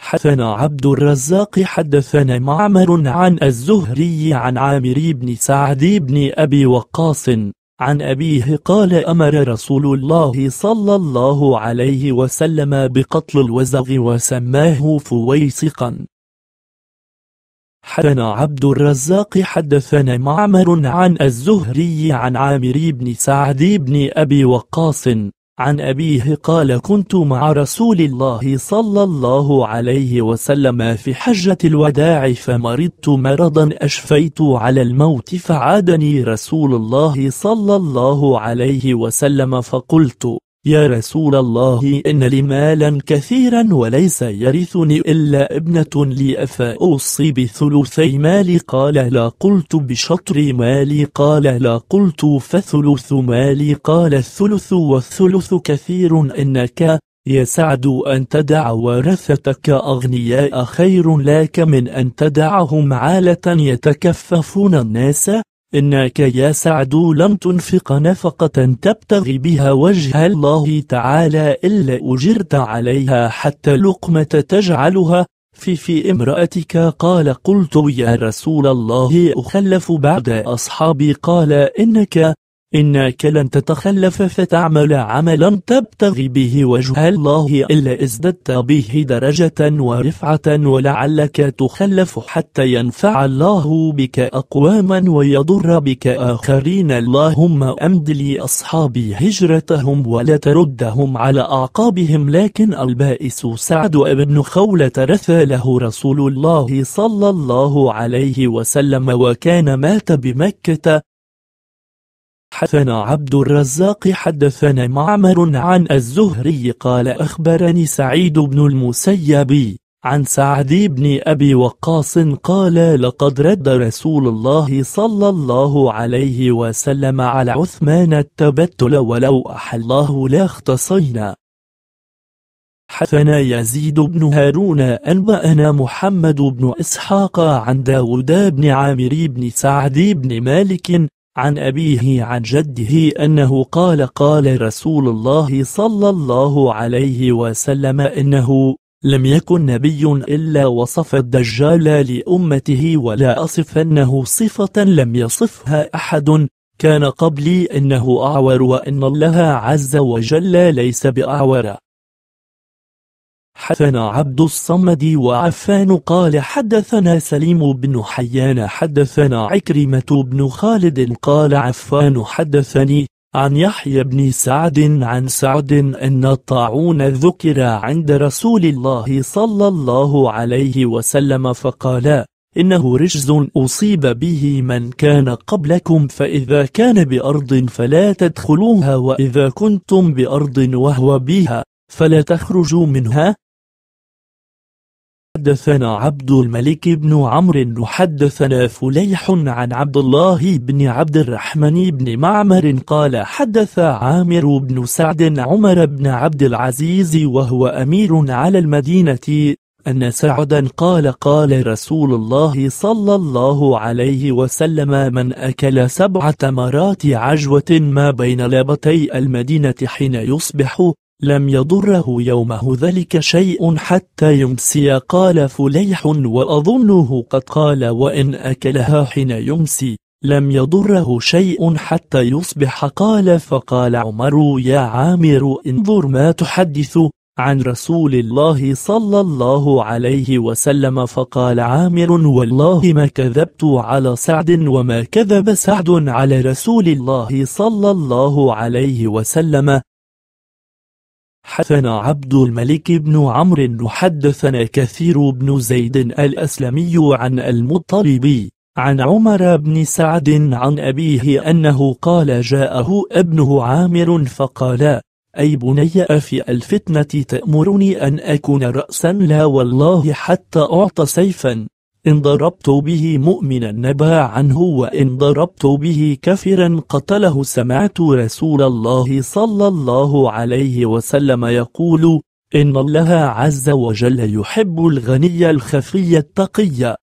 حدثنا عبد الرزاق حدثنا معمر عن الزهري عن عامر بن سعد بن أبي وقاص عن أبيه قال أمر رسول الله صلى الله عليه وسلم بقتل الوزغ وسماه فويسقا حدنا عبد الرزاق حدثنا معمر عن الزهري عن عامر بن سعد بن أبي وقاص عن أبيه قال كنت مع رسول الله صلى الله عليه وسلم في حجة الوداع فمرضت مرضا أشفيت على الموت فعادني رسول الله صلى الله عليه وسلم فقلت يا رسول الله إن لي مالا كثيرا وليس يرثني إلا ابنة لي أفأوصي بثلثي مالي قال لا قلت بشطر مالي قال لا قلت فثلث مالي قال الثلث والثلث كثير إنك يا سعد أن تدع ورثتك أغنياء خير لك من أن تدعهم عالة يتكففون الناس إنك يا سعد لم تنفق نفقة تبتغي بها وجه الله تعالى إلا أجرت عليها حتى لقمة تجعلها في في امرأتك قال قلت يا رسول الله أخلف بعد أصحابي قال إنك إنك لن تتخلف فتعمل عملا تبتغي به وجه الله إلا ازددت به درجة ورفعة ولعلك تخلف حتى ينفع الله بك أقواما ويضر بك آخرين اللهم أمد لي أصحابي هجرتهم ولا تردهم على أعقابهم لكن البائس سعد بن خولة رثى له رسول الله صلى الله عليه وسلم وكان مات بمكة حدثنا عبد الرزاق حدثنا معمر عن الزهري قال أخبرني سعيد بن المسيب عن سعد بن أبي وقاص قال لقد رد رسول الله صلى الله عليه وسلم على عثمان التبتل ولو الله لاختصينا حدثنا يزيد بن هارون أنبأنا محمد بن إسحاق عن داود بن عامر بن سعد بن مالك عن أبيه عن جده أنه قال قال رسول الله صلى الله عليه وسلم إنه لم يكن نبي إلا وصف الدجال لأمته ولا أصف أنه صفة لم يصفها أحد كان قبلي إنه أعور وإن الله عز وجل ليس بأعور حدثنا عبد الصمد وعفان قال حدثنا سليم بن حيان حدثنا عكرمة بن خالد قال عفان حدثني عن يحيى بن سعد عن سعد أن الطاعون ذكر عند رسول الله صلى الله عليه وسلم فقال إنه رجز أصيب به من كان قبلكم فإذا كان بأرض فلا تدخلوها وإذا كنتم بأرض وهو بها فلا تخرجوا منها حدثنا عبد الملك بن عمرو حدثنا فليح عن عبد الله بن عبد الرحمن بن معمر قال حدث عامر بن سعد عمر بن عبد العزيز وهو أمير على المدينة أن سعدا قال قال رسول الله صلى الله عليه وسلم من أكل سبع تمرات عجوة ما بين لابتي المدينة حين يصبح لم يضره يومه ذلك شيء حتى يمسي قال فليح وأظنه قد قال وإن أكلها حين يمسي لم يضره شيء حتى يصبح قال فقال عمر يا عامر انظر ما تحدث عن رسول الله صلى الله عليه وسلم فقال عامر والله ما كذبت على سعد وما كذب سعد على رسول الله صلى الله عليه وسلم حدثنا عبد الملك بن عمرو حدثنا كثير بن زيد الأسلمي عن المطلبي عن عمر بن سعد عن أبيه أنه قال جاءه ابنه عامر فقال أي بني أفي الفتنة تأمرني أن أكون رأسا لا والله حتى أعطى سيفا إن ضربت به مؤمنا نبا عنه وإن ضربت به كفرا قتله سمعت رسول الله صلى الله عليه وسلم يقول إن الله عز وجل يحب الغني الخفي التقي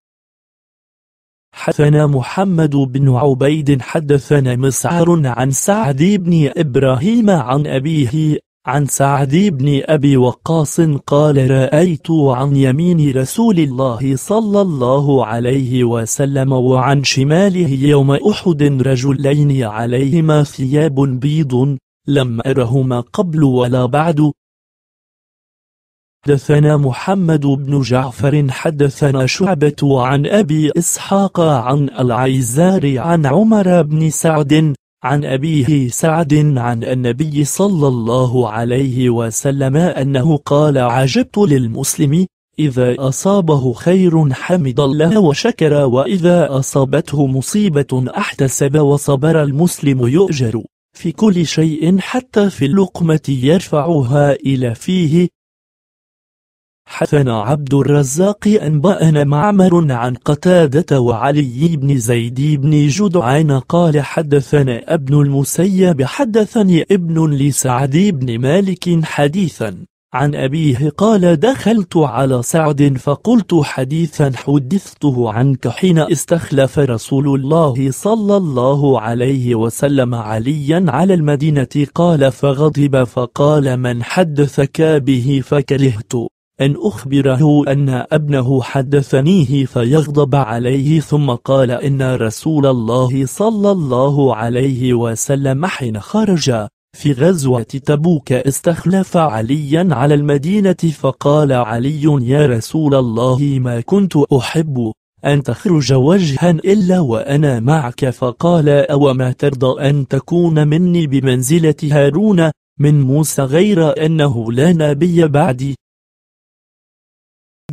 حدثنا محمد بن عبيد حدثنا مسعر عن سعد بن إبراهيم عن أبيه عن سعد بن أبي وقاص قال رأيت عن يمين رسول الله صلى الله عليه وسلم وعن شماله يوم أحد رجلين عليهما ثياب بيض لم أرهما قبل ولا بعد حدثنا محمد بن جعفر حدثنا شعبة عن أبي إسحاق عن العيزار عن عمر بن سعد عن أبيه سعد عن النبي صلى الله عليه وسلم أنه قال عجبت للمسلم إذا أصابه خير حمد الله وشكر وإذا أصابته مصيبة أحتسب وصبر المسلم يؤجر في كل شيء حتى في اللقمة يرفعها إلى فيه حدثنا عبد الرزاق أنبأنا معمر عن قتادة وعلي بن زيد بن جدعان قال حدثنا ابن المسيب حدثني ابن لسعد بن مالك حديثا عن أبيه قال دخلت على سعد فقلت حديثا حدثته عنك حين استخلف رسول الله صلى الله عليه وسلم عليا على المدينة قال فغضب فقال من حدثك به فكرهت أن أخبره أن ابنه حدثنيه فيغضب عليه ثم قال إن رسول الله صلى الله عليه وسلم حين خرج في غزوة تبوك استخلف عليا على المدينة فقال علي يا رسول الله ما كنت أحب أن تخرج وجها إلا وأنا معك فقال أوما ترضى أن تكون مني بمنزلة هارون من موسى غير أنه لا نبي بعدي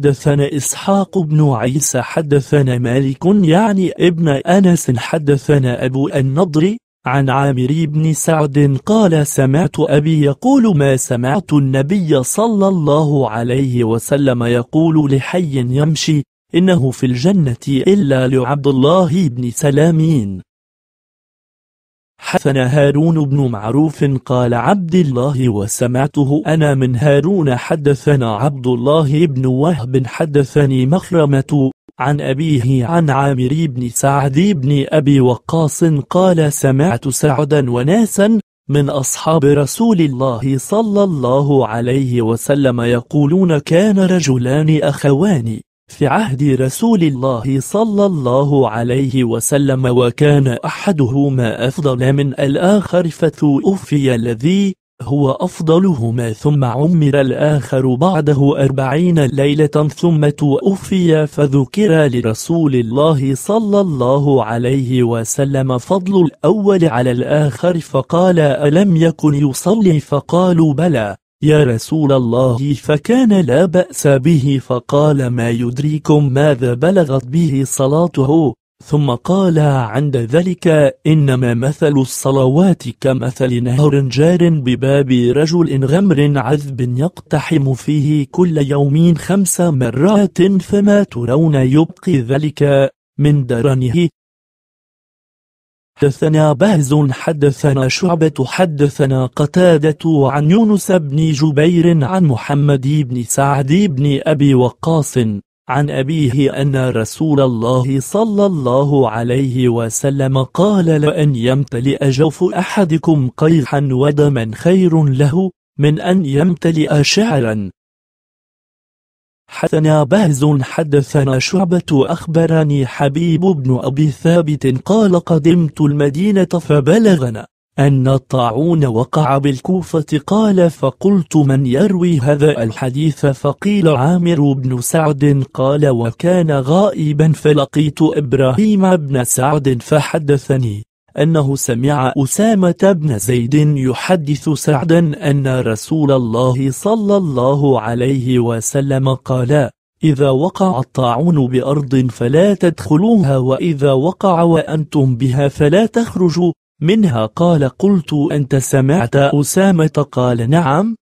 حدثنا إسحاق بن عيسى حدثنا مالك يعني ابن أنس حدثنا أبو النضر عن عامر بن سعد قال سمعت أبي يقول ما سمعت النبي صلى الله عليه وسلم يقول لحي يمشي إنه في الجنة إلا لعبد الله بن سلامين حثنا هارون بن معروف قال عبد الله وسمعته أنا من هارون حدثنا عبد الله بن وهب حدثني مخرمة عن أبيه عن عامر بن سعد بن أبي وقاص قال سمعت سعدا وناسا من أصحاب رسول الله صلى الله عليه وسلم يقولون كان رجلان أخوان في عهد رسول الله صلى الله عليه وسلم وكان أحدهما أفضل من الآخر فتوفي الذي هو أفضلهما ثم عمر الآخر بعده أربعين ليلة ثم توفي فذكر لرسول الله صلى الله عليه وسلم فضل الأول على الآخر فقال ألم يكن يصلي فقالوا بلى يا رسول الله فكان لا بأس به فقال ما يدريكم ماذا بلغت به صلاته ثم قال عند ذلك إنما مثل الصلوات كمثل نهر جار بباب رجل غمر عذب يقتحم فيه كل يوم خمس مرات فما ترون يبقي ذلك من درنه حدثنا بهز حدثنا شعبة حدثنا قتادة عن يونس بن جبير عن محمد بن سعد بن أبي وقاص عن أبيه أن رسول الله صلى الله عليه وسلم قال لأن يمتلئ جوف أحدكم قيحا ودما خير له من أن يمتلئ شعرا حدثنا بهز حدثنا شعبة أخبرني حبيب بن أبي ثابت قال قدمت المدينة فبلغنا أن الطاعون وقع بالكوفة قال فقلت من يروي هذا الحديث فقيل عامر بن سعد قال وكان غائبا فلقيت إبراهيم بن سعد فحدثني أنه سمع أسامة بن زيد يحدث سعدا أن رسول الله صلى الله عليه وسلم قال إذا وقع الطاعون بأرض فلا تدخلوها وإذا وقع وأنتم بها فلا تخرجوا منها قال قلت أنت سمعت أسامة قال نعم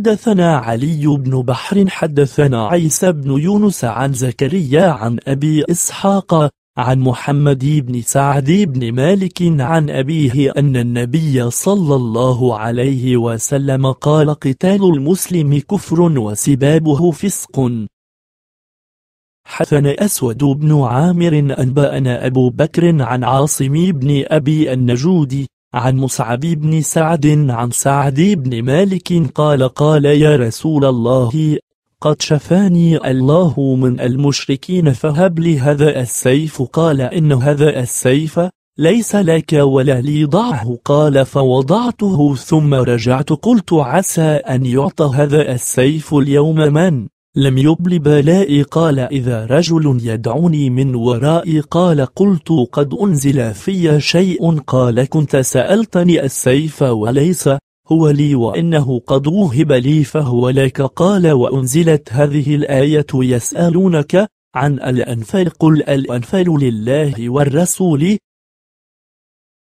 حدثنا علي بن بحر حدثنا عيسى بن يونس عن زكريا عن أبي إسحاق عن محمد بن سعد بن مالك عن أبيه أن النبي صلى الله عليه وسلم قال قتال المسلم كفر وسبابه فسق حثن أسود بن عامر أنبأنا أبو بكر عن عاصم بن أبي النجود عن مصعب بن سعد عن سعد بن مالك قال قال يا رسول الله قد شفاني الله من المشركين فهب لي هذا السيف قال إن هذا السيف ليس لك ولا لي ضعه قال فوضعته ثم رجعت قلت عسى أن يعطى هذا السيف اليوم من لم يبل بلائي قال إذا رجل يدعوني من ورائي قال قلت قد أنزل في شيء قال كنت سألتني السيف وليس هو لي وإنه قد وهب لي فهو لك قال وأنزلت هذه الآية يسألونك عن الأنفال قل الأنفال لله والرسول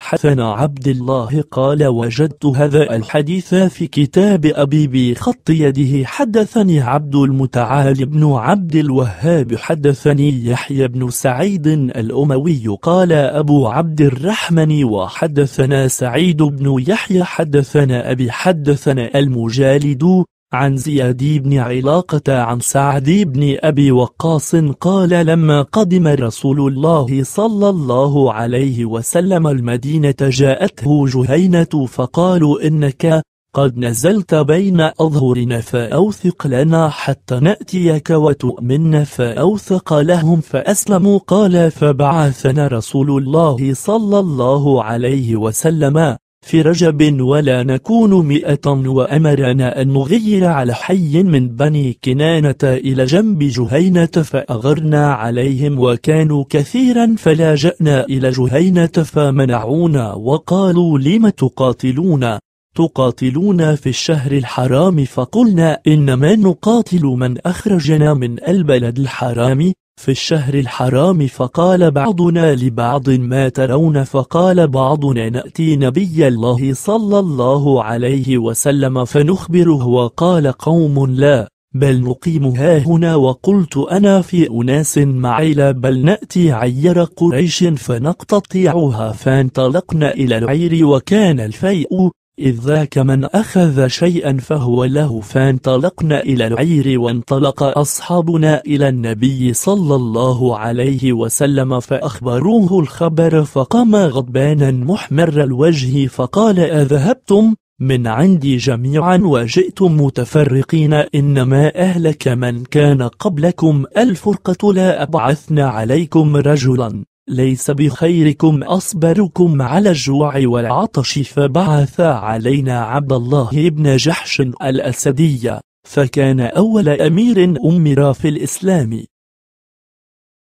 حدثنا عبد الله قال وجدت هذا الحديث في كتاب أبي بخط يده حدثني عبد المتعال بن عبد الوهاب حدثني يحيى بن سعيد الأموي قال أبو عبد الرحمن وحدثنا سعيد بن يحيى حدثنا أبي حدثنا المجالد عن زياد بن علاقة عن سعد بن أبي وقاص قال لما قدم رسول الله صلى الله عليه وسلم المدينة جاءته جهينة فقالوا إنك قد نزلت بين أظهرنا فأوثق لنا حتى نأتيك وتؤمن فأوثق لهم فأسلموا قال فبعثنا رسول الله صلى الله عليه وسلم في رجب ولا نكون مئة وأمرنا أن نغير على حي من بني كنانة إلى جنب جهينة فأغرنا عليهم وكانوا كثيرا فلاجأنا إلى جهينة فمنعونا وقالوا لم تقاتلون تقاتلون في الشهر الحرام فقلنا إنما نقاتل من أخرجنا من البلد الحرام في الشهر الحرام فقال بعضنا لبعض ما ترون فقال بعضنا نأتي نبي الله صلى الله عليه وسلم فنخبره وقال قوم لا بل نقيم هاهنا وقلت أنا في أناس معي لا بل نأتي عير قريش فنقتطعها فانطلقنا إلى العير وكان الفيء إذ ذاك من أخذ شيئا فهو له فانطلقنا إلى العير وانطلق أصحابنا إلى النبي صلى الله عليه وسلم فأخبروه الخبر فقام غضبانا محمر الوجه فقال أذهبتم من عندي جميعا وجئتم متفرقين إنما أهلك من كان قبلكم الفرقة لا أبعثنا عليكم رجلا ليس بخيركم أصبركم على الجوع والعطش فبعث علينا عبد الله بن جحش الأسدي فكان أول أمير أمر في الإسلام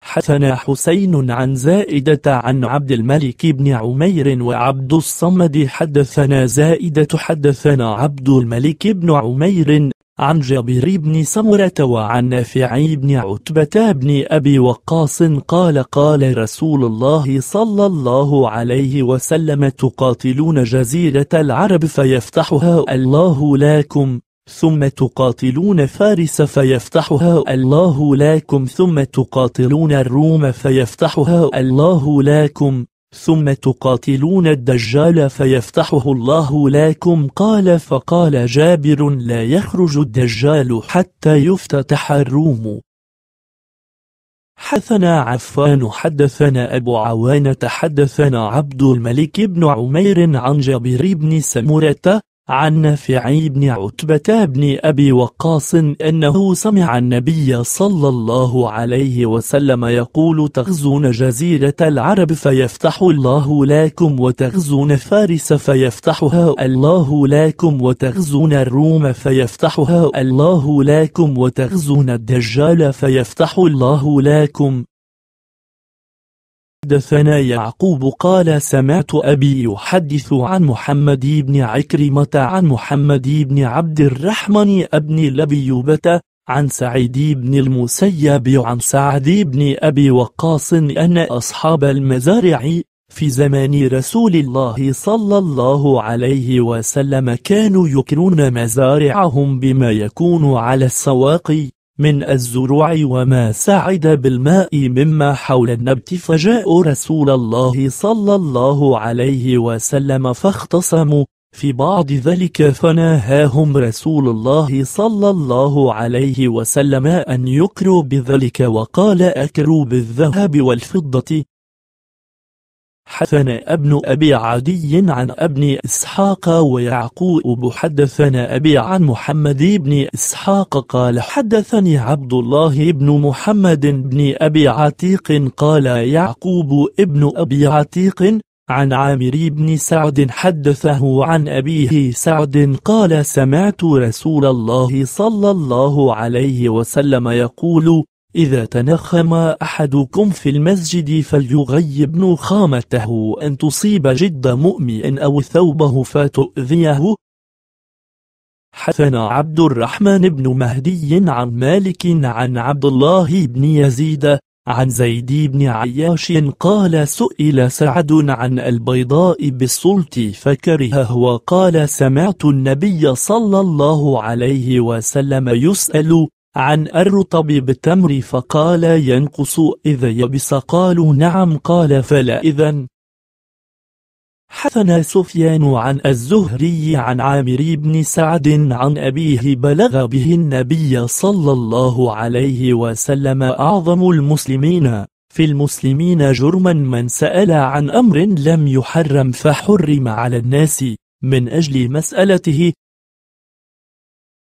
حدثنا حسين عن زائدة عن عبد الملك بن عمير وعبد الصمد حدثنا زائدة حدثنا عبد الملك بن عمير عن جابر بن سمرة وعن نافع بن عتبة بن أبي وقاص قال قال رسول الله صلى الله عليه وسلم تقاتلون جزيرة العرب فيفتحها الله لكم ثم تقاتلون فارس فيفتحها الله لكم ثم تقاتلون الروم فيفتحها الله لكم ثم تقاتلون الدجال فيفتحه الله لكم قال فقال جابر لا يخرج الدجال حتى يفتتح الروم حثنا عفان حدثنا أبو عوانة حدثنا عبد الملك بن عمير عن جابر بن سمرة عن نافع بن عتبة بن أبي وقاص أنه سمع النبي صلى الله عليه وسلم يقول تغزون جزيرة العرب فيفتح الله لكم وتغزون فارس فيفتحها الله لكم وتغزون الروم فيفتحها الله لكم وتغزون الدجال فيفتح الله لكم حدثنا يعقوب قال سمعت أبي يحدث عن محمد بن عكرمة عن محمد بن عبد الرحمن بن لبيوبة عن سعيد بن المسيب عن سعد بن أبي وقاص أن أصحاب المزارع في زمان رسول الله صلى الله عليه وسلم كانوا يكرون مزارعهم بما يكون على السواقي من الزروع وما سعد بالماء مما حول النبت فجاءوا رسول الله صلى الله عليه وسلم فاختصموا في بعض ذلك فناهاهم رسول الله صلى الله عليه وسلم أن يقروا بذلك وقال أكروا بالذهب والفضة حدثنا ابن أبي عدي عن ابن إسحاق ويعقوب حدثنا أبي عن محمد بن إسحاق قال حدثني عبد الله بن محمد بن أبي عتيق قال يعقوب ابن أبي عتيق عن عامر بن سعد حدثه عن أبيه سعد قال سمعت رسول الله صلى الله عليه وسلم يقول إذا تنخم أحدكم في المسجد فليغيب نخامته أن تصيب جد مؤمن أو ثوبه فتؤذيه حثنا عبد الرحمن بن مهدي عن مالك عن عبد الله بن يزيد عن زيد بن عياش قال سئل سعد عن البيضاء بالسلط فكرهه وقال سمعت النبي صلى الله عليه وسلم يسأل عن الرطب بالتمر فقال ينقص إذا يبس قالوا نعم قال فلا إذا حثنا سفيان عن الزهري عن عامر بن سعد عن أبيه بلغ به النبي صلى الله عليه وسلم أعظم المسلمين في المسلمين جرما من سأل عن أمر لم يحرم فحرم على الناس من أجل مسألته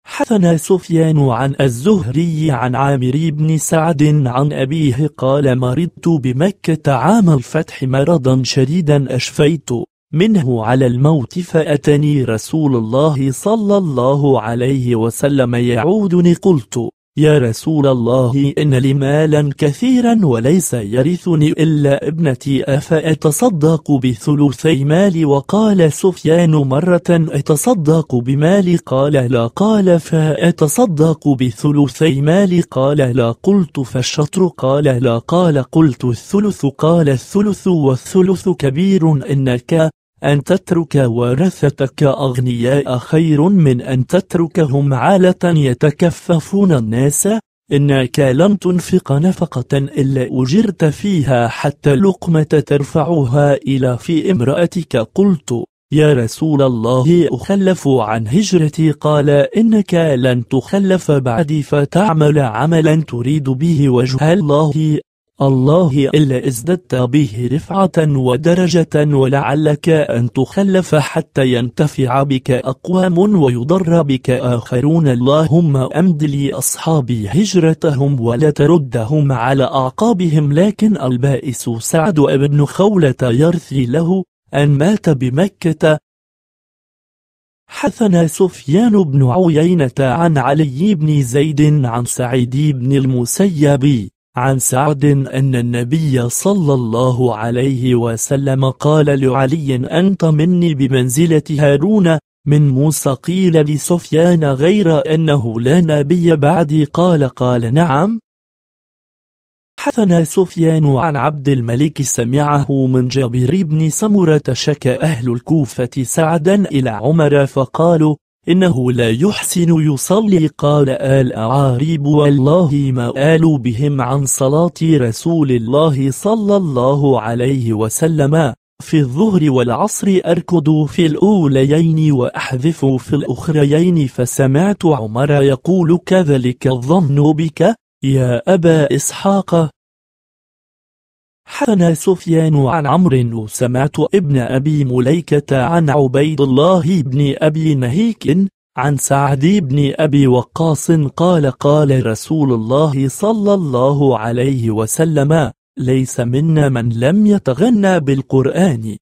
حثنا سفيان عن الزهري عن عامر بن سعد عن أبيه قال مرضت بمكة عام الفتح مرضا شديدا أشفيت منه على الموت فأتني رسول الله صلى الله عليه وسلم يعودني قلت يا رسول الله إن لي مالا كثيرا وليس يرثني إلا ابنتي أفأتصدق بثلثي مالي وقال سفيان مرة أتصدق بمالي قال لا قال فأتصدق بثلثي مالي قال لا قلت فالشطر قال لا قال قلت الثلث قال الثلث والثلث كبير إنك أن تترك ورثتك أغنياء خير من أن تتركهم عالة يتكففون الناس إنك لن تنفق نفقة إلا أجرت فيها حتى لقمة ترفعها إلى في امرأتك قلت يا رسول الله أخلف عن هجرتي قال إنك لن تخلف بعدي فتعمل عملا تريد به وجه الله الله إلا ازددت به رفعة ودرجة ولعلك أن تخلف حتى ينتفع بك أقوام ويضر بك آخرون اللهم أمد لي أصحابي هجرتهم ولا تردهم على أعقابهم لكن البائس سعد ابن خولة يرثي له أن مات بمكة حثنا سفيان بن عيينة عن علي بن زيد عن سعيد بن المسيب عن سعد أن النبي صلى الله عليه وسلم قال لعلي أنت مني بمنزلة هارون من موسى قيل لسفيان غير أنه لا نبي بعدي قال قال نعم حثنا سفيان عن عبد الملك سمعه من جابر بن سمرة شك أهل الكوفة سعدا إلى عمر فقالوا إنه لا يحسن يصلي قال آل أعاريب والله ما آل بهم عن صلاة رسول الله صلى الله عليه وسلم في الظهر والعصر أركض في الأوليين وأحذف في الأخريين فسمعت عمر يقول كذلك الظن بك يا أبا إسحاق حدثنا سفيان عن عمرو وسمعت ابن أبي مليكة عن عبيد الله بن أبي نهيك عن سعد بن أبي وقاص قال قال رسول الله صلى الله عليه وسلم ليس منا من لم يتغنى بالقرآن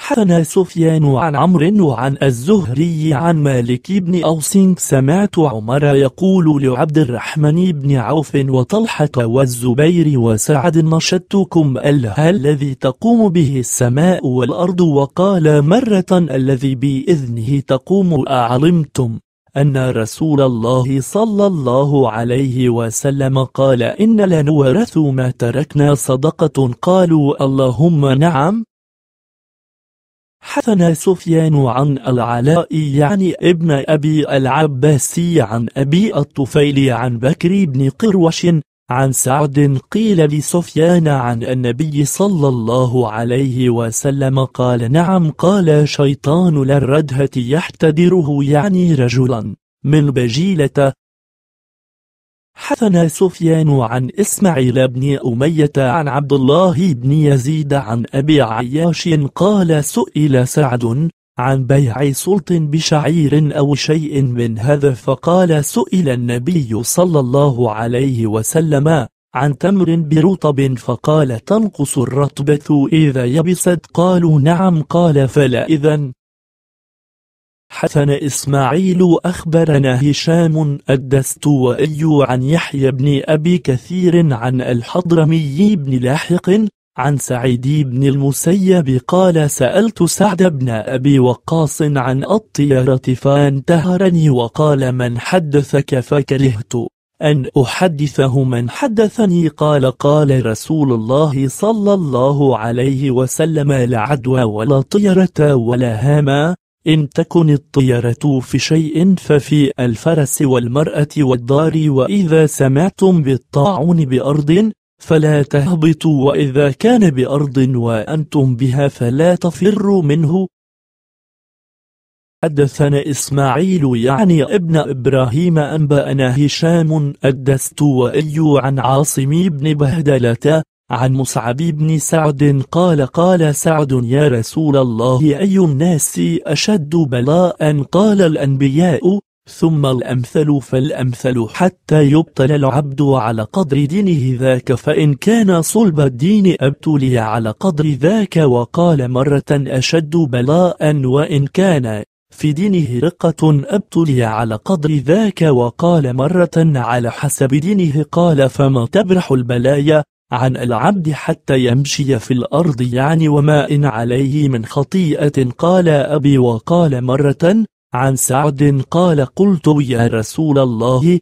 حدثنا سفيان عن عمرو وعن الزهري عن مالك بن أوس سمعت عمر يقول لعبد الرحمن بن عوف وطلحة والزبير وسعد نشدتكم الها الذي تقوم به السماء والأرض وقال مرة الذي بإذنه تقوم أعلمتم أن رسول الله صلى الله عليه وسلم قال إن لنورث ما تركنا صدقة قالوا اللهم نعم حثنا سفيان عن العلاء يعني ابن أبي العباسي عن أبي الطفيل عن بكر بن قروش عن سعد قيل لسفيان عن النبي صلى الله عليه وسلم قال نعم قال شيطان للردهة يحتدره يعني رجلا من بجيلة حثنا سفيان عن إسماعيل بن أمية عن عبد الله بن يزيد عن أبي عياش قال سئل سعد عن بيع سلط بشعير أو شيء من هذا فقال سئل النبي صلى الله عليه وسلم عن تمر برطب فقال تنقص الرطبة إذا يبست قالوا نعم قال فلا إذن حسن إسماعيل أخبرنا هشام الدستوائي عن يحيى بن أبي كثير عن الحضرمي بن لاحق عن سعيد بن المسيب قال سألت سعد بن أبي وقاص عن الطيرة فانتهرني وقال من حدثك فكرهت أن أحدثه من حدثني قال قال رسول الله صلى الله عليه وسلم لا عدوى ولا طيرة ولا هامة إن تكن الطيرة في شيء ففي الفرس والمرأة والدار وإذا سمعتم بالطاعون بأرض فلا تهبطوا وإذا كان بأرض وأنتم بها فلا تفروا منه حدثنا إسماعيل يعني ابن إبراهيم أنبأنا هشام الدستوئي عن عاصم بن بهدلة عن مصعب بن سعد قال قال سعد يا رسول الله أي الناس أشد بلاء قال الأنبياء ثم الأمثل فالأمثل حتى يبتلى العبد على قدر دينه ذاك فإن كان صلب الدين أبتلي على قدر ذاك وقال مرة أشد بلاء وإن كان في دينه رقة أبتلي على قدر ذاك وقال مرة على حسب دينه قال فما تبرح البلايا عن العبد حتى يمشي في الأرض يعني وما إن عليه من خطيئة قال أبي وقال مرة عن سعد قال قلت يا رسول الله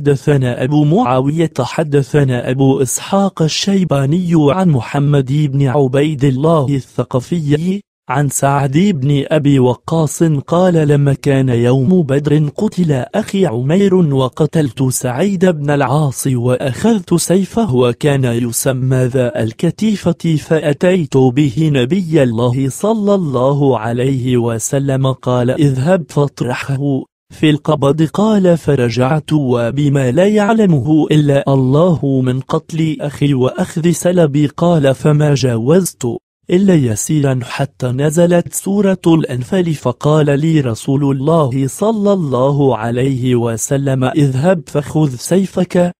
حدثنا أبو معاوية حدثنا أبو إسحاق الشيباني عن محمد بن عبيد الله الثقفي عن سعد بن أبي وقاص قال لما كان يوم بدر قتل أخي عمير وقتلت سعيد بن العاص وأخذت سيفه وكان يسمى ذا الكتيفة فأتيت به نبي الله صلى الله عليه وسلم قال اذهب فاطرحه في القبض قال فرجعت وبما لا يعلمه إلا الله من قتل أخي وأخذ سلبي قال فما جاوزت إلا يسيرا حتى نزلت سورة الأنفال فقال لي رسول الله صلى الله عليه وسلم اذهب فخذ سيفك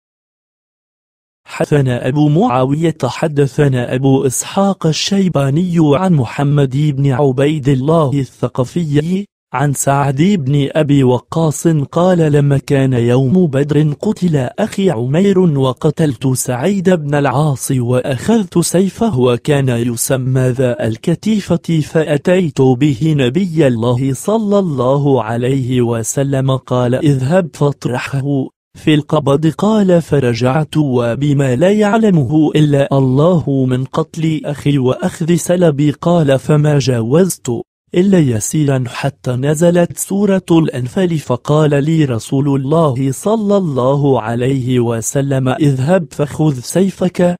حدثنا أبو معاوية حدثنا أبو إسحاق الشيباني عن محمد بن عبيد الله الثقفي عن سعد بن أبي وقاص قال لما كان يوم بدر قتل أخي عمير وقتلت سعيد بن العاص وأخذت سيفه وكان يسمى ذا الكتيفة فأتيت به نبي الله صلى الله عليه وسلم قال اذهب فاطرحه في القبض قال فرجعت وبما لا يعلمه إلا الله من قتل أخي وأخذ سلبي قال فما جاوزت إلا يسيرا حتى نزلت سورة الأنفال فقال لي رسول الله صلى الله عليه وسلم اذهب فخذ سيفك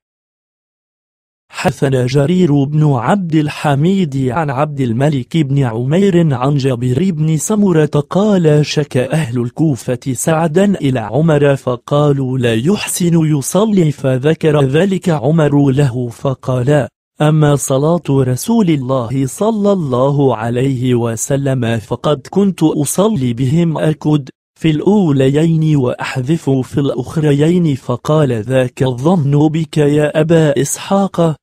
حثنا جرير بن عبد الحميد عن عبد الملك بن عمير عن جابر بن سمرة قال شك أهل الكوفة سعدا إلى عمر فقالوا لا يحسن يصلي فذكر ذلك عمر له فقال أما صلاة رسول الله صلى الله عليه وسلم فقد كنت أصلي بهم أكد في الأوليين وأحذف في الأخريين فقال ذاك الظن بك يا أبا إسحاق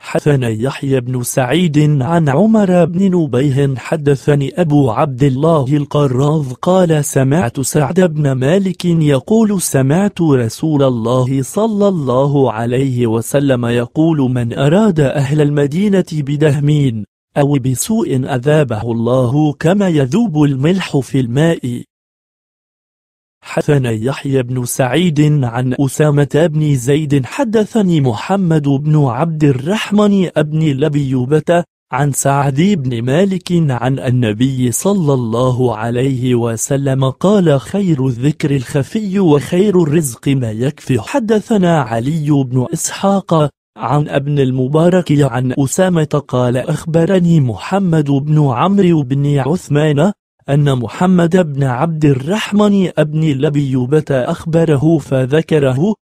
حدثنا يحيى بن سعيد عن عمر بن نبيه حدثني أبو عبد الله القراض قال سمعت سعد بن مالك يقول سمعت رسول الله صلى الله عليه وسلم يقول من أراد أهل المدينة بدهمين أو بسوء أذابه الله كما يذوب الملح في الماء حدثنا يحيى بن سعيد عن أسامة بن زيد حدثني محمد بن عبد الرحمن بن لبيوبة عن سعد بن مالك عن النبي صلى الله عليه وسلم قال خير الذكر الخفي وخير الرزق ما يكفي حدثنا علي بن إسحاق عن ابن المبارك عن أسامة قال أخبرني محمد بن عمرو بن عثمان أن محمد بن عبد الرحمن ابن لبيوبة أخبره فذكره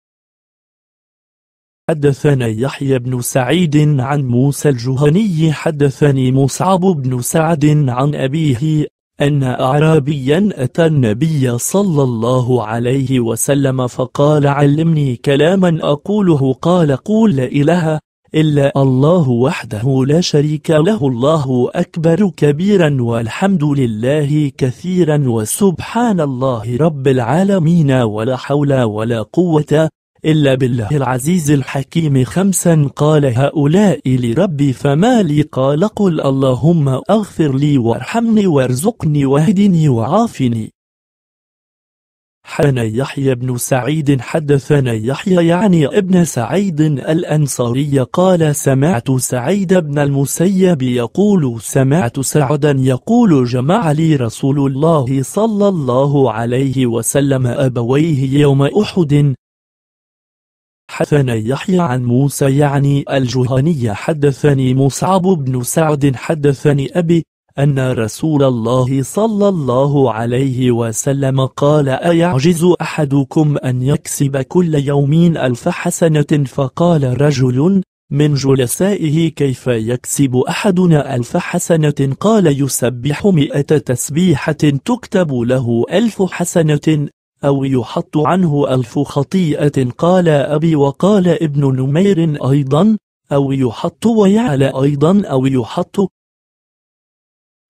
حدثنا يحيى بن سعيد عن موسى الجهني حدثني مصعب بن سعد عن أبيه أن أعرابيا أتى النبي صلى الله عليه وسلم فقال علمني كلاما أقوله قال قول إله إلا الله وحده لا شريك له الله أكبر كبيرا والحمد لله كثيرا وسبحان الله رب العالمين ولا حول ولا قوة إلا بالله العزيز الحكيم خمسا قال هؤلاء لربي فما لي قال قل اللهم أغفر لي وارحمني وارزقني واهدني وعافني حدثنا يحيى بن سعيد حدثنا يحيى يعني ابن سعيد الأنصاري قال سمعت سعيد بن المسيب يقول سمعت سعدا يقول جمع لي رسول الله صلى الله عليه وسلم أبويه يوم أحد حدثنا يحيى عن موسى يعني الجهني حدثني مصعب بن سعد حدثني أبي أن رسول الله صلى الله عليه وسلم قال أيعجز أحدكم أن يكسب كل يومين ألف حسنة فقال رجل من جلسائه كيف يكسب أحدنا ألف حسنة قال يسبح مئة تسبيحة تكتب له ألف حسنة أو يحط عنه ألف خطيئة قال أبي وقال ابن نمير أيضا أو يحط ويعلى أيضا أو يحط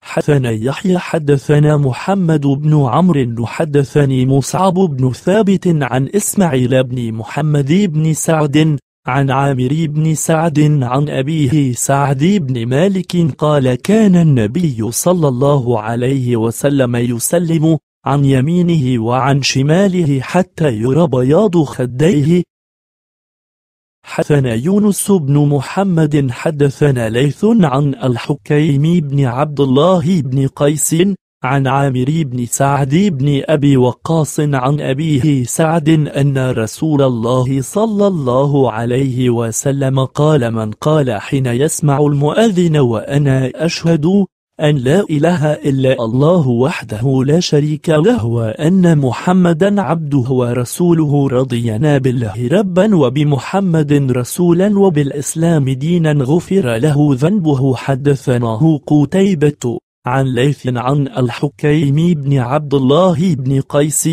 حدثنا يحيى حدثنا محمد بن عمرو حدثني مصعب بن ثابت عن إسماعيل بن محمد بن سعد عن عامر بن سعد عن أبيه سعد بن مالك قال كان النبي صلى الله عليه وسلم يسلم عن يمينه وعن شماله حتى يرى بياض خديه حدثنا يونس بن محمد حدثنا ليث عن الحكيم بن عبد الله بن قيس عن عامر بن سعد بن أبي وقاص عن أبيه سعد أن رسول الله صلى الله عليه وسلم قال من قال حين يسمع المؤذن وأنا أشهد أن لا إله إلا الله وحده لا شريك له وأن محمدا عبده ورسوله رضينا بالله ربا وبمحمد رسولا وبالإسلام دينا غفر له ذنبه حدثناه قتيبة عن ليث عن الحكيم بن عبد الله بن قيس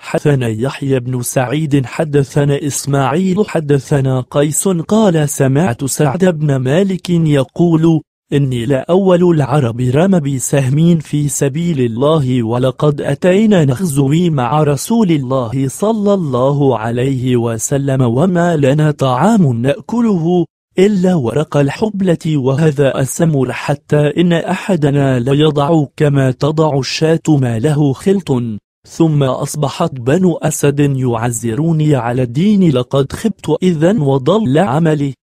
حدثنا يحيى بن سعيد حدثنا إسماعيل حدثنا قيس قال سمعت سعد بن مالك يقول إني لأول العرب رمى بسهمين في سبيل الله ولقد أتينا نخزوي مع رسول الله صلى الله عليه وسلم وما لنا طعام نأكله إلا ورق الحبلة وهذا السمر حتى إن أحدنا ليضع كما تضع الشاة ما له خلط ثم أصبحت بنو أسد يعزروني على الدين لقد خبت إذا وضل عملي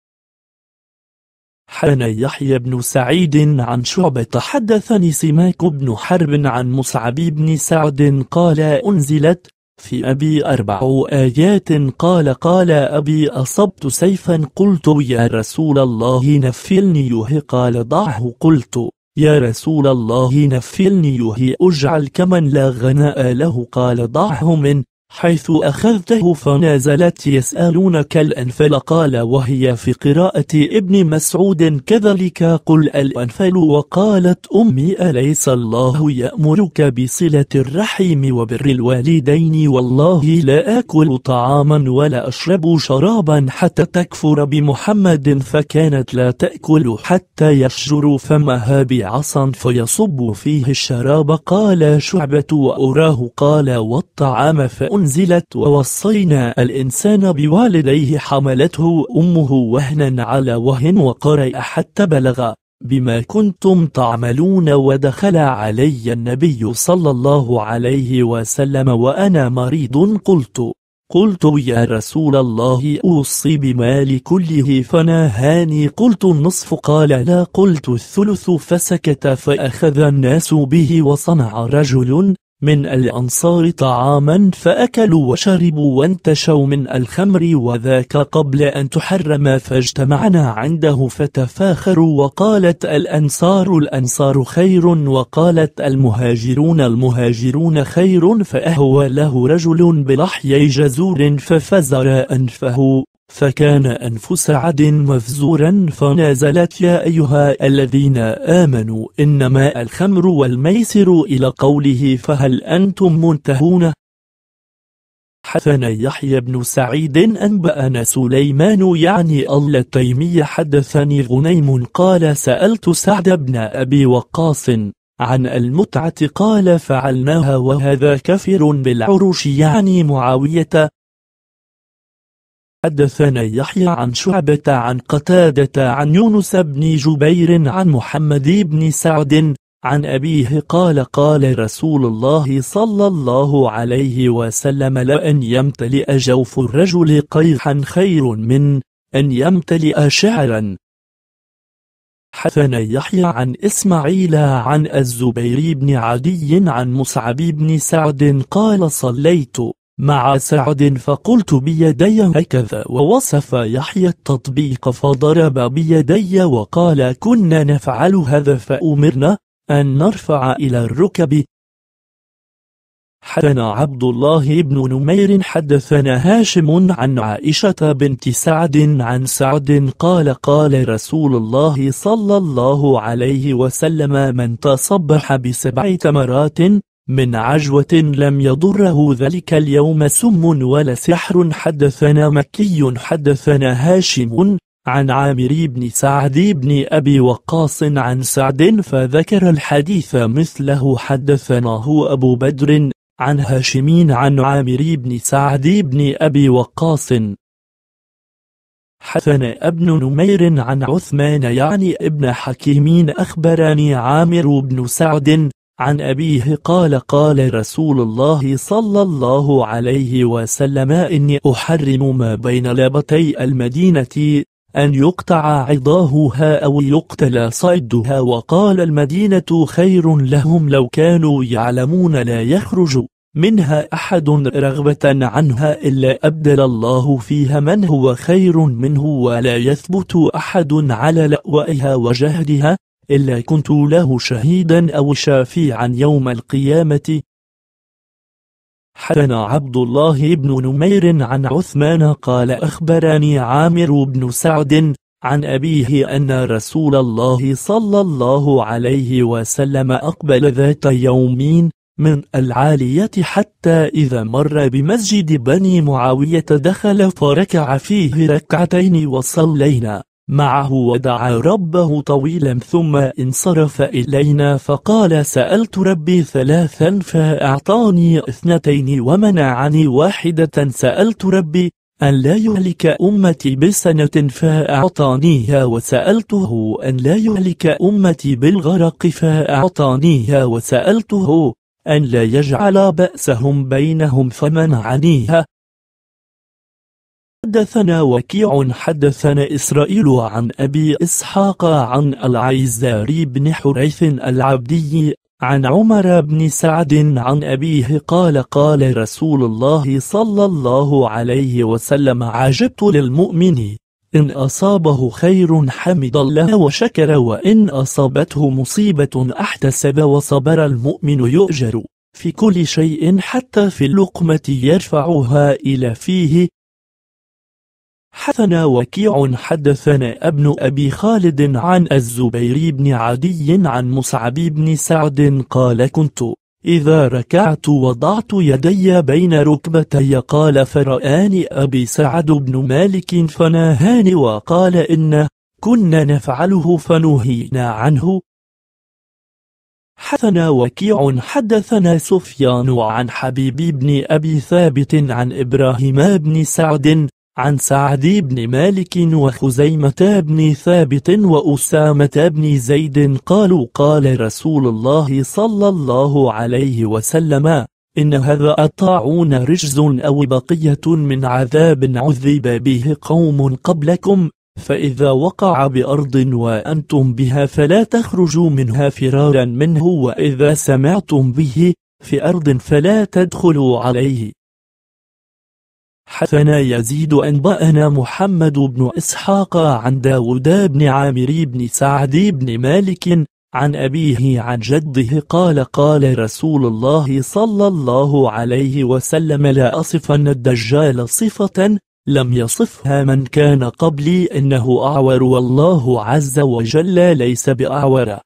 حدثنا يحيى بن سعيد عن شعبة حدثني سماك بن حرب عن مصعب بن سعد قال أنزلت في أبي أربع آيات قال قال أبي أصبت سيفا قلت يا رسول الله نفلني يه قال ضعه قلت يا رسول الله نفلني يه أجعل كمن لا غناء له قال ضعه من حيث أخذته فنازلت يسألونك الأنفل قال وهي في قراءة ابن مسعود كذلك قل الأنفل وقالت أمي أليس الله يأمرك بصلة الرحيم وبر الوالدين والله لا أكل طعاما ولا أشرب شرابا حتى تكفر بمحمد فكانت لا تأكل حتى يشجر فمها بعصا فيصب فيه الشراب قال شعبة وأراه قال والطعام فأن أنزلت ووصينا الإنسان بوالديه حملته أمه وهنا على وهن وقرأ حتى بلغ بما كنتم تعملون ودخل علي النبي صلى الله عليه وسلم وأنا مريض قلت قلت يا رسول الله أوصي بمالي كله فناهاني قلت النصف قال لا قلت الثلث فسكت فأخذ الناس به وصنع رجل من الأنصار طعاما فأكلوا وشربوا وانتشوا من الخمر وذاك قبل أن تحرم فاجتمعنا عنده فتفاخروا وقالت الأنصار الأنصار خير وقالت المهاجرون المهاجرون خير فأهوى له رجل بلحي جزور ففزر أنفه فكان أنفس عد مفزورا فنازلت يا أيها الذين آمنوا إنما الخمر والميسر إلى قوله فهل أنتم منتهون حسن يحيى بن سعيد أنبأنا سليمان يعني الله تيمية حدثني غنيم قال سألت سعد بن أبي وقاص عن المتعة قال فعلناها وهذا كفر بالعروش يعني معاوية حدثنا يحيى عن شعبة عن قتادة عن يونس بن جبير عن محمد بن سعد عن أبيه قال قال رسول الله صلى الله عليه وسلم لأن يمتلئ جوف الرجل قيحا خير من أن يمتلئ شعرا حثنا يحيى عن إسماعيل عن الزبير بن عدي عن مصعب بن سعد قال صليت مع سعد فقلت بيدي هكذا ووصف يحيى التطبيق فضرب بيدي وقال كنا نفعل هذا فأمرنا أن نرفع إلى الركب حدثنا عبد الله بن نمير حدثنا هاشم عن عائشة بنت سعد عن سعد قال قال رسول الله صلى الله عليه وسلم من تصبح بسبع تمرات من عجوة لم يضره ذلك اليوم سم ولا سحر حدثنا مكي حدثنا هاشم عن عامر بن سعد بن أبي وقاص عن سعد فذكر الحديث مثله حدثناه أبو بدر عن هاشم عن عامر بن سعد بن أبي وقاص حدثنا ابن نمير عن عثمان يعني ابن حكيمين أخبرني عامر بن سعد عن أبيه قال قال رسول الله صلى الله عليه وسلم إني أحرم ما بين لابتي المدينة أن يقطع عضاهها أو يقتل صيدها وقال المدينة خير لهم لو كانوا يعلمون لا يخرج منها أحد رغبة عنها إلا أبدل الله فيها من هو خير منه ولا يثبت أحد على لأوائها وجهدها إلا كنت له شهيدا أو شافيعا يوم القيامة حدنا عبد الله بن نمير عن عثمان قال أخبرني عامر بن سعد عن أبيه أن رسول الله صلى الله عليه وسلم أقبل ذات يومين من العالية حتى إذا مر بمسجد بني معاوية دخل فركع فيه ركعتين وصلينا معه ودعا ربه طويلا ثم انصرف إلينا فقال سألت ربي ثلاثا فأعطاني اثنتين ومنعني واحدة سألت ربي أن لا يهلك أمتي بسنة فأعطانيها وسألته أن لا يهلك أمتي بالغرق فأعطانيها وسألته أن لا يجعل بأسهم بينهم فمنعنيها حدثنا وكيع حدثنا إسرائيل عن أبي إسحاق عن العيزاري بن حريث العبدي عن عمر بن سعد عن أبيه قال قال رسول الله صلى الله عليه وسلم عجبت للمؤمن إن أصابه خير حمد الله وشكر وإن أصابته مصيبة احتسب وصبر المؤمن يؤجر في كل شيء حتى في اللقمة يرفعها إلى فيه حدثنا وكيع حدثنا ابن أبي خالد عن الزبير بن عدي عن مصعب بن سعد قال كنت إذا ركعت وضعت يدي بين ركبتي قال فرآني أبي سعد بن مالك فناهاني وقال إن كنا نفعله فنهينا عنه حدثنا وكيع حدثنا سفيان عن حبيب بن أبي ثابت عن إبراهيم بن سعد عن سعد بن مالك وخزيمة بن ثابت وأسامة بن زيد قالوا قال رسول الله صلى الله عليه وسلم إن هذا الطاعون رجز أو بقية من عذاب عذب به قوم قبلكم فإذا وقع بأرض وأنتم بها فلا تخرجوا منها فرارا منه وإذا سمعتم به في أرض فلا تدخلوا عليه حدثنا يزيد أنبأنا محمد بن إسحاق عن داود بن عامر بن سعد بن مالك عن أبيه عن جده قال قال رسول الله صلى الله عليه وسلم لا أصفن الدجال صفة لم يصفها من كان قبلي إنه أعور والله عز وجل ليس بأعور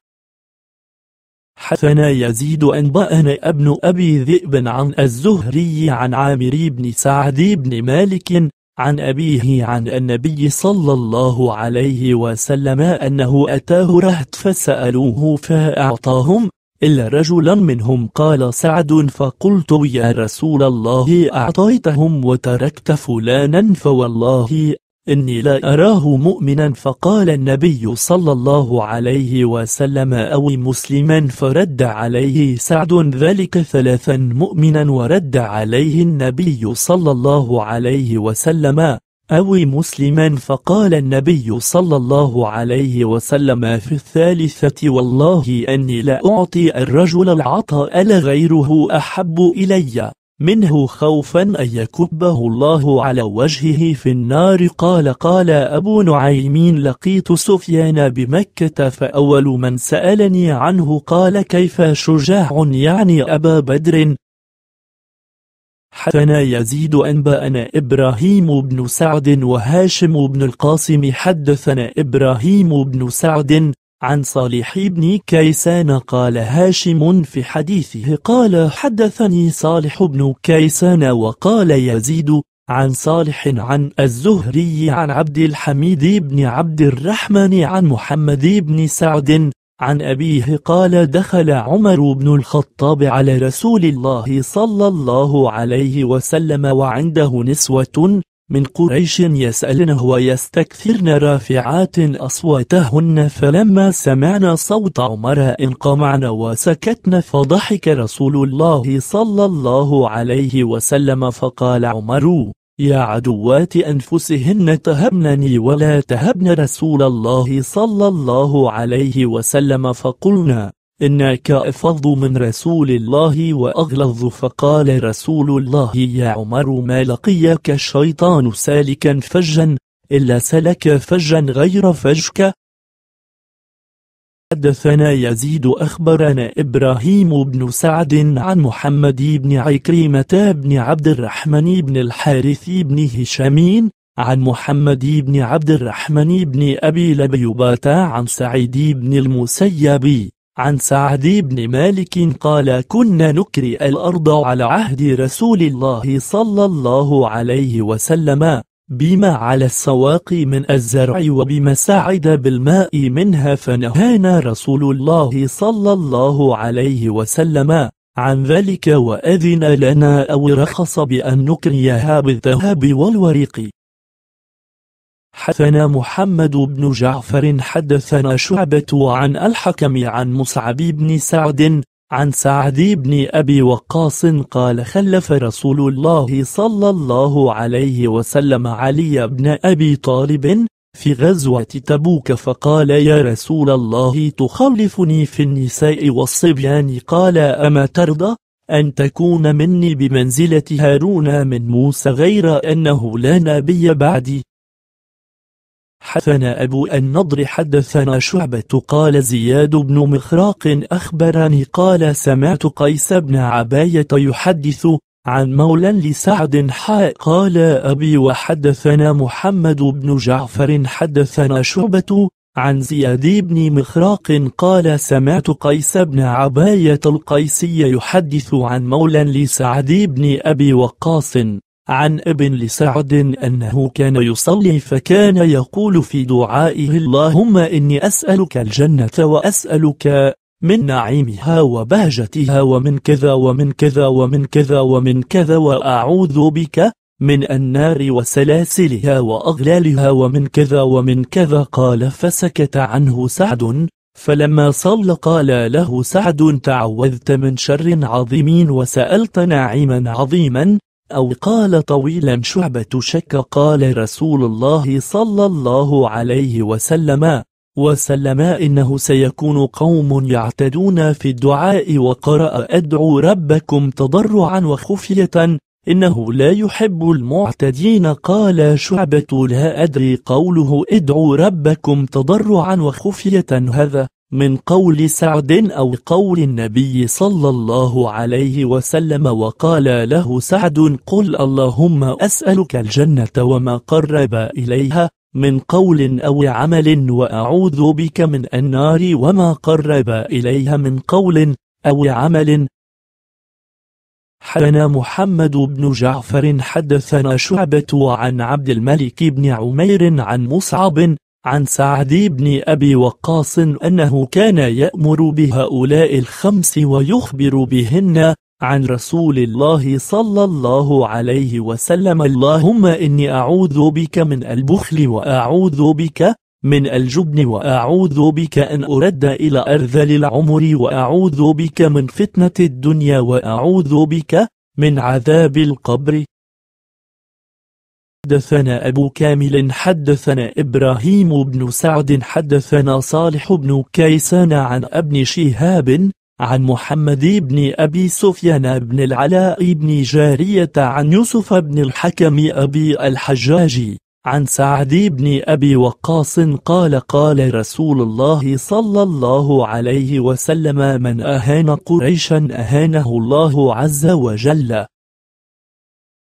حثنا يزيد أنبأنا ابن أبي ذئب عن الزهري عن عامر بن سعد بن مالك عن أبيه عن النبي صلى الله عليه وسلم أنه أتاه رهط فسألوه فأعطاهم إلا رجلا منهم قال سعد فقلت يا رسول الله أعطيتهم وتركت فلانا فوالله إني لا أراه مؤمنا فقال النبي صلى الله عليه وسلم أو مسلما فرد عليه سعد ذلك ثلاثا مؤمنا ورد عليه النبي صلى الله عليه وسلم أو مسلما فقال النبي صلى الله عليه وسلم في الثالثة والله أني لا أعطي الرجل العطاء لغيره أحب إلي منه خوفا أن يكبه الله على وجهه في النار قال قال أبو نعيمين لقيت سفيان بمكة فأول من سألني عنه قال كيف شجاع يعني أبا بدر حدثنا يزيد أنبأنا إبراهيم بن سعد وهاشم بن القاسم حدثنا إبراهيم بن سعد عن صالح بن كيسان قال هاشم في حديثه قال حدثني صالح بن كيسان وقال يزيد عن صالح عن الزهري عن عبد الحميد بن عبد الرحمن عن محمد بن سعد عن أبيه قال دخل عمر بن الخطاب على رسول الله صلى الله عليه وسلم وعنده نسوة من قريش يسألنه ويستكثرن رافعات أصواتهن فلما سمعنا صوت عمر انقمعن وسكتن فضحك رسول الله صلى الله عليه وسلم فقال عمر يا عدوات أنفسهن تهبنني ولا تهبن رسول الله صلى الله عليه وسلم فقلنا إنك أفض من رسول الله وأغلظ فقال رسول الله يا عمر ما لقيك الشيطان سالكا فجا إلا سلك فجا غير فجك حدثنا يزيد أخبرنا إبراهيم بن سعد عن محمد بن عكريمة بن عبد الرحمن بن الحارث بن هشامين عن محمد بن عبد الرحمن بن أبي لبيبات عن سعيد بن المسيب عن سعد بن مالك قال كنا نكري الأرض على عهد رسول الله صلى الله عليه وسلم بما على السواق من الزرع وبما سعد بالماء منها فنهانا رسول الله صلى الله عليه وسلم عن ذلك وأذن لنا أو رخص بأن نكريها بالذهب والورق حدثنا محمد بن جعفر حدثنا شعبة عن الحكم عن مصعب بن سعد عن سعد بن أبي وقاص قال خلف رسول الله صلى الله عليه وسلم علي بن أبي طالب في غزوة تبوك فقال يا رسول الله تخلفني في النساء والصبيان قال أما ترضى أن تكون مني بمنزلة هارون من موسى غير أنه لا نبي بعدي حدثنا أبو النضر حدثنا شعبة قال زياد بن مخراق أخبرني قال سمعت قيس بن عباية يحدث عن مولى لسعد حاء قال أبي وحدثنا محمد بن جعفر حدثنا شعبة عن زياد بن مخراق قال سمعت قيس بن عباية القيسي يحدث عن مولى لسعد بن أبي وقاص عن ابن لسعد أنه كان يصلي فكان يقول في دعائه اللهم إني أسألك الجنة وأسألك من نعيمها وبهجتها ومن كذا ومن كذا ومن كذا ومن كذا وأعوذ بك من النار وسلاسلها وأغلالها ومن كذا ومن كذا قال فسكت عنه سعد فلما صلى قال له سعد تعوذت من شر عظيم وسألت نعيما عظيما أو قال طويلا شعبة شك قال رسول الله صلى الله عليه وسلم وسلم إنه سيكون قوم يعتدون في الدعاء وقرأ أدعو ربكم تضرعا وخفية إنه لا يحب المعتدين قال شعبة لا أدري قوله ادعوا ربكم تضرعا وخفية هذا من قول سعد أو قول النبي صلى الله عليه وسلم وقال له سعد قل اللهم أسألك الجنة وما قرب إليها من قول أو عمل وأعوذ بك من النار وما قرب إليها من قول أو عمل حدثنا محمد بن جعفر حدثنا شعبة عن عبد الملك بن عمير عن مصعب عن سعد بن أبي وقاص أنه كان يأمر بهؤلاء الخمس ويخبر بهن عن رسول الله صلى الله عليه وسلم اللهم إني أعوذ بك من البخل وأعوذ بك من الجبن وأعوذ بك أن أرد إلى أرذل العمر وأعوذ بك من فتنة الدنيا وأعوذ بك من عذاب القبر حدثنا أبو كامل حدثنا إبراهيم بن سعد حدثنا صالح بن كيسان عن ابن شهاب عن محمد بن أبي سفيان بن العلاء بن جارية عن يوسف بن الحكم أبي الحجاج عن سعد بن أبي وقاص قال قال رسول الله صلى الله عليه وسلم من أهان قريشا أهانه الله عز وجل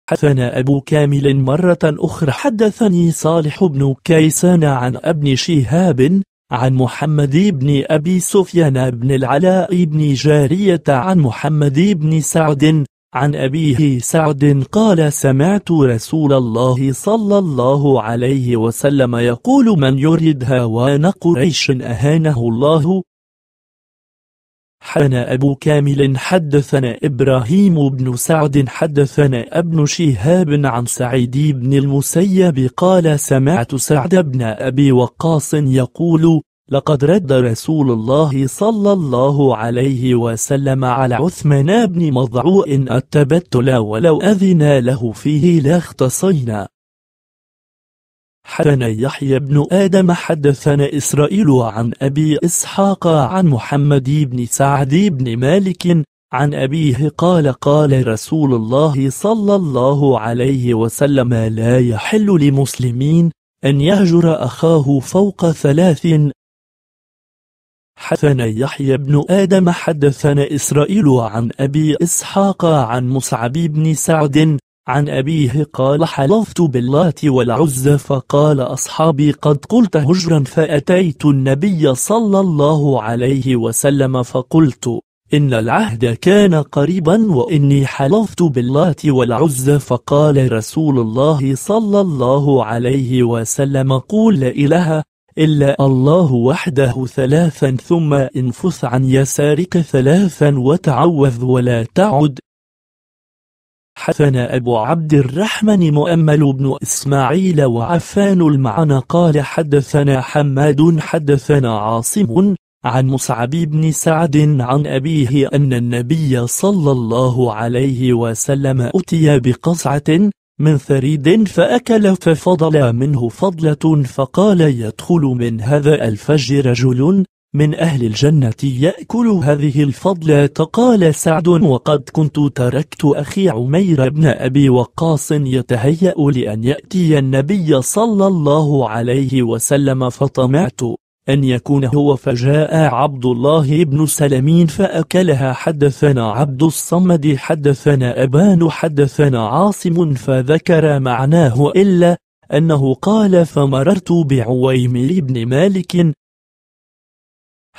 حدثنا أبو كامل مرة أخرى حدثني صالح بن كيسان عن ابن شهاب عن محمد بن أبي سفيان بن العلاء بن جارية عن محمد بن سعد عن أبيه سعد قال سمعت رسول الله صلى الله عليه وسلم يقول من يرد هوان قريش أهانه الله حدثنا أبو كامل حدثنا إبراهيم بن سعد حدثنا ابن شهاب عن سعيد بن المسيب قال سمعت سعد بن أبي وقاص يقول لقد رد رسول الله صلى الله عليه وسلم على عثمان بن مضعوء التبتل ولو أذنا له فيه لاختصينا حدثنا يحيى بن آدم حدثنا إسرائيل عن أبي إسحاق عن محمد بن سعد بن مالك عن أبيه قال قال رسول الله صلى الله عليه وسلم لا يحل لمسلمين أن يهجر أخاه فوق ثلاث حدثنا يحيى بن آدم حدثنا إسرائيل عن أبي إسحاق عن مصعب بن سعد عن أبيه قال حلفت باللات والعزى فقال أصحابي قد قلت هجرا فأتيت النبي صلى الله عليه وسلم فقلت إن العهد كان قريبا وإني حلفت باللات والعزى فقال رسول الله صلى الله عليه وسلم قول لا إله إلا الله وحده ثلاثا ثم انفث عن يسارك ثلاثا وتعوذ ولا تعد حثنا أبو عبد الرحمن مؤمل بن إسماعيل وعفان المعنى قال حدثنا حماد حدثنا عاصم عن مصعب بن سعد عن أبيه أن النبي صلى الله عليه وسلم أتي بقصعة من ثريد فأكل ففضل منه فضلة فقال يدخل من هذا الفج رجل من أهل الجنة يأكل هذه الفضلات قال سعد وقد كنت تركت أخي عمير بن أبي وقاص يتهيأ لأن يأتي النبي صلى الله عليه وسلم فطمعت أن يكون هو فجاء عبد الله بن سلمين فأكلها حدثنا عبد الصمد حدثنا أبان حدثنا عاصم فذكر معناه إلا أنه قال فمررت بعويمر بن مالك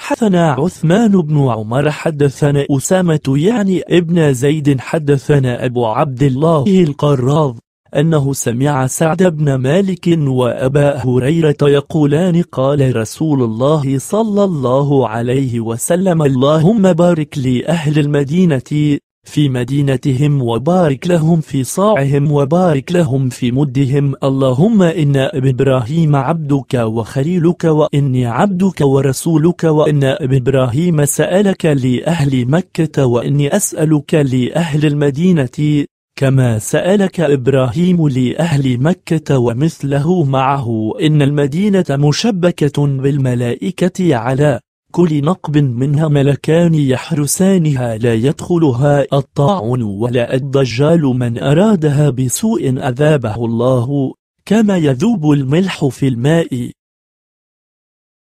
حدثنا عثمان بن عمر حدثنا أسامة يعني ابن زيد حدثنا أبو عبد الله القراض أنه سمع سعد بن مالك وأبا هريرة يقولان قال رسول الله صلى الله عليه وسلم اللهم بارك لأهل المدينة في مدينتهم وبارك لهم في صاعهم وبارك لهم في مدهم اللهم إن إبراهيم عبدك وخليلك وإني عبدك ورسولك وإن إبراهيم سألك لأهل مكة وإني أسألك لأهل المدينة كما سألك إبراهيم لأهل مكة ومثله معه إن المدينة مشبكة بالملائكة على كل نقب منها ملكان يحرسانها لا يدخلها الطاعون ولا الدجال من أرادها بسوء أذابه الله كما يذوب الملح في الماء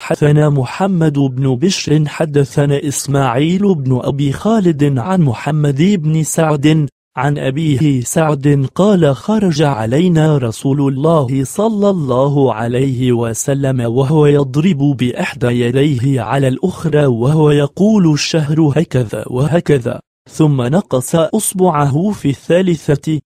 حدثنا محمد بن بشر حدثنا إسماعيل بن أبي خالد عن محمد بن سعد عن أبيه سعد قال خرج علينا رسول الله صلى الله عليه وسلم وهو يضرب بإحدى يديه على الأخرى وهو يقول الشهر هكذا وهكذا ثم نقص أصبعه في الثالثة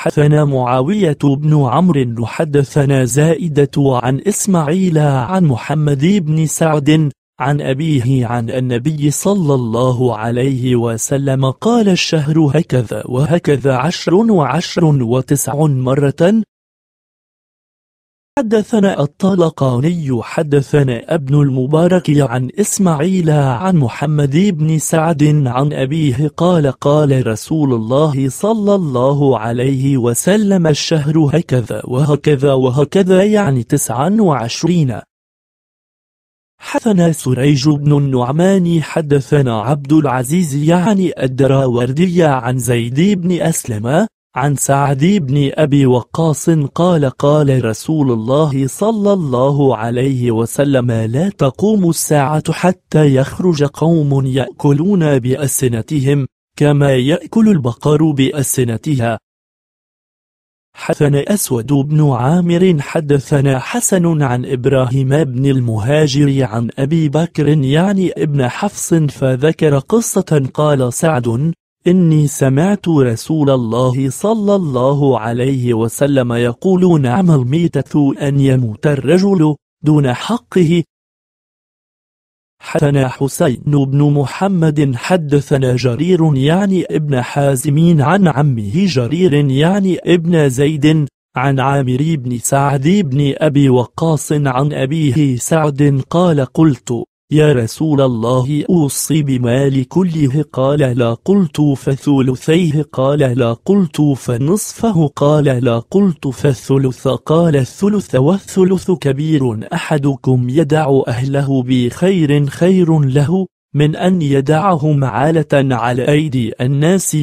حدثنا معاوية بن عمرو حدثنا زائدة عن إسماعيل عن محمد بن سعد عن أبيه عن النبي صلى الله عليه وسلم قال الشهر هكذا وهكذا عشر وعشر وتسع مرة حدثنا الطلقاني حدثنا ابن المبارك عن إسماعيل عن محمد بن سعد عن أبيه قال قال رسول الله صلى الله عليه وسلم الشهر هكذا وهكذا وهكذا يعني تسعا وعشرين حدثنا سريج بن النعمان حدثنا عبد العزيز يعني الدراوردي عن زيد بن أسلمة عن سعد بن أبي وقاص قال قال رسول الله صلى الله عليه وسلم لا تقوم الساعة حتى يخرج قوم يأكلون بأسنتهم كما يأكل البقر بأسنتها حدثنا أسود بن عامر حدثنا حسن عن إبراهيم بن المهاجر عن أبي بكر يعني ابن حفص فذكر قصة قال سعد إني سمعت رسول الله صلى الله عليه وسلم يقول نعم الميتة أن يموت الرجل دون حقه حدثنا حسين بن محمد حدثنا جرير يعني ابن حازمين عن عمه جرير يعني ابن زيد عن عامر بن سعد بن أبي وقاص عن أبيه سعد قال قلت يا رسول الله أوصي بمال كله قال لا قلت فثلثيه قال لا قلت فنصفه قال لا قلت فالثلث قال الثلث والثلث كبير أحدكم يدع أهله بخير خير له من أن يدعهم عالة على أيدي الناس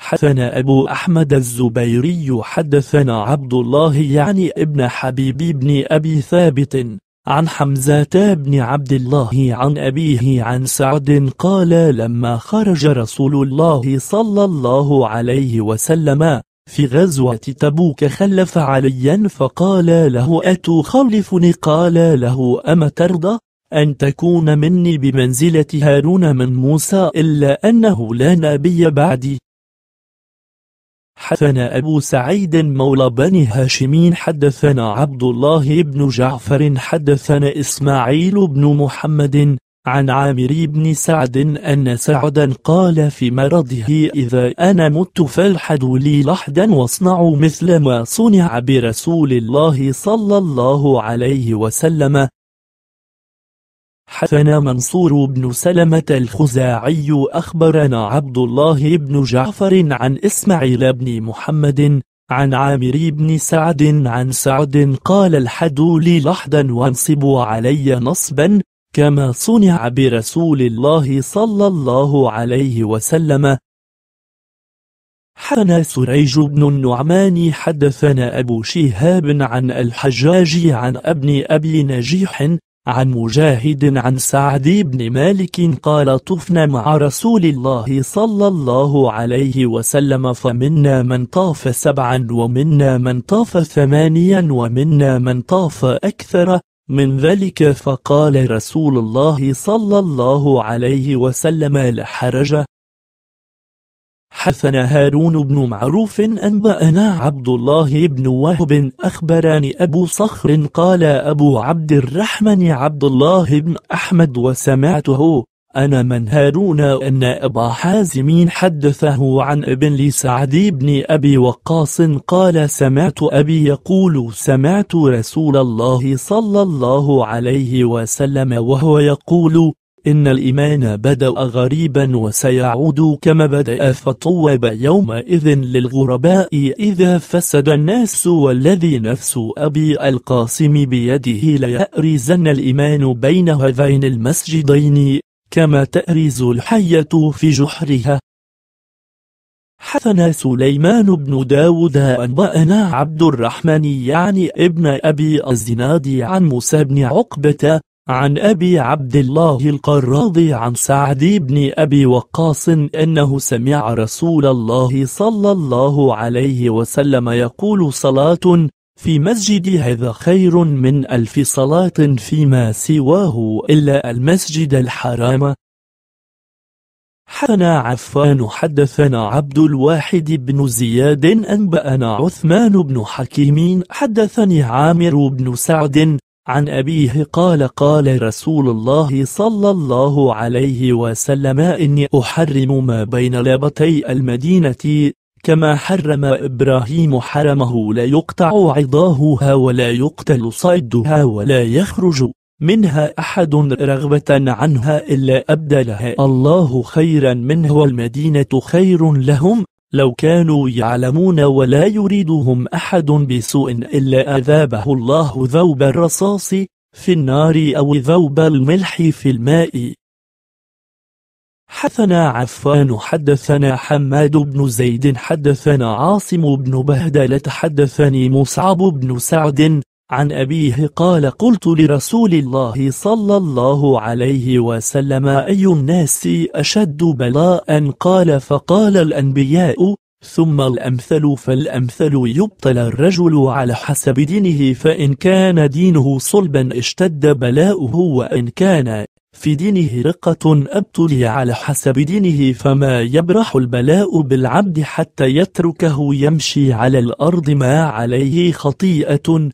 حدثنا أبو أحمد الزبيري حدثنا عبد الله يعني ابن حبيب بن أبي ثابت عن حمزة بن عبد الله عن أبيه عن سعد قال لما خرج رسول الله صلى الله عليه وسلم في غزوة تبوك خلف عليا فقال له أتخلفني قال له أما ترضى أن تكون مني بمنزلة هارون من موسى إلا أنه لا نبي بعدي حدثنا أبو سعيد مولى بني هاشمين حدثنا عبد الله بن جعفر حدثنا إسماعيل بن محمد عن عامر بن سعد أن سعدا قال في مرضه إذا أنا مت فالحدوا لي لحدا واصنعوا مثل ما صنع برسول الله صلى الله عليه وسلم حدثنا منصور بن سلمة الخزاعي أخبرنا عبد الله بن جعفر عن إسماعيل بن محمد عن عامر بن سعد عن سعد قال الحدوا لي لحدا وانصبوا علي نصبا كما صنع برسول الله صلى الله عليه وسلم حدثنا سريج بن النعمان حدثنا أبو شهاب عن الحجاج عن ابن أبي نجيح عن مجاهد عن سعد بن مالك قال طفنا مع رسول الله صلى الله عليه وسلم فمنا من طاف سبعا ومنا من طاف ثمانيا ومنا من طاف أكثر من ذلك فقال رسول الله صلى الله عليه وسلم لحرجة حدثنا هارون بن معروف أنبأنا عبد الله بن وهب أخبرني أبو صخر قال أبو عبد الرحمن عبد الله بن أحمد وسمعته أنا من هارون أن أبا حازم حدثه عن ابن لسعد بن أبي وقاص قال سمعت أبي يقول سمعت رسول الله صلى الله عليه وسلم وهو يقول إن الإيمان بدأ غريبا وسيعود كما بدأ فطوب يومئذ للغرباء إذا فسد الناس والذي نفس أبي القاسم بيده ليأرزن الإيمان بين هذين المسجدين كما تأرز الحية في جحرها حثنا سليمان بن داود أنبأنا عبد الرحمن يعني ابن أبي الزناد عن موسى بن عقبة عن أبي عبد الله القراضي عن سعد بن أبي وقاص أنه سمع رسول الله صلى الله عليه وسلم يقول صلاة في مسجد هذا خير من ألف صلاة فيما سواه إلا المسجد الحرام حدثنا عفان حدثنا عبد الواحد بن زياد أنبأنا عثمان بن حكيم حدثني عامر بن سعد عن أبيه قال قال رسول الله صلى الله عليه وسلم إني أحرم ما بين لابتي المدينة كما حرم إبراهيم حرمه لا يقطع عضاهها ولا يقتل صيدها ولا يخرج منها أحد رغبة عنها إلا أبدلها الله خيرا منه والمدينة خير لهم لو كانوا يعلمون ولا يريدهم أحد بسوء إلا أذابه الله ذوب الرصاص في النار أو ذوب الملح في الماء حثنا عفان حدثنا حماد بن زيد حدثنا عاصم بن بهدلة حدثني مصعب بن سعد عن أبيه قال قلت لرسول الله صلى الله عليه وسلم أي الناس أشد بلاء قال فقال الأنبياء ثم الأمثل فالأمثل يبطل الرجل على حسب دينه فإن كان دينه صلبا اشتد بلاؤه وإن كان في دينه رقة أبتلي على حسب دينه فما يبرح البلاء بالعبد حتى يتركه يمشي على الأرض ما عليه خطيئة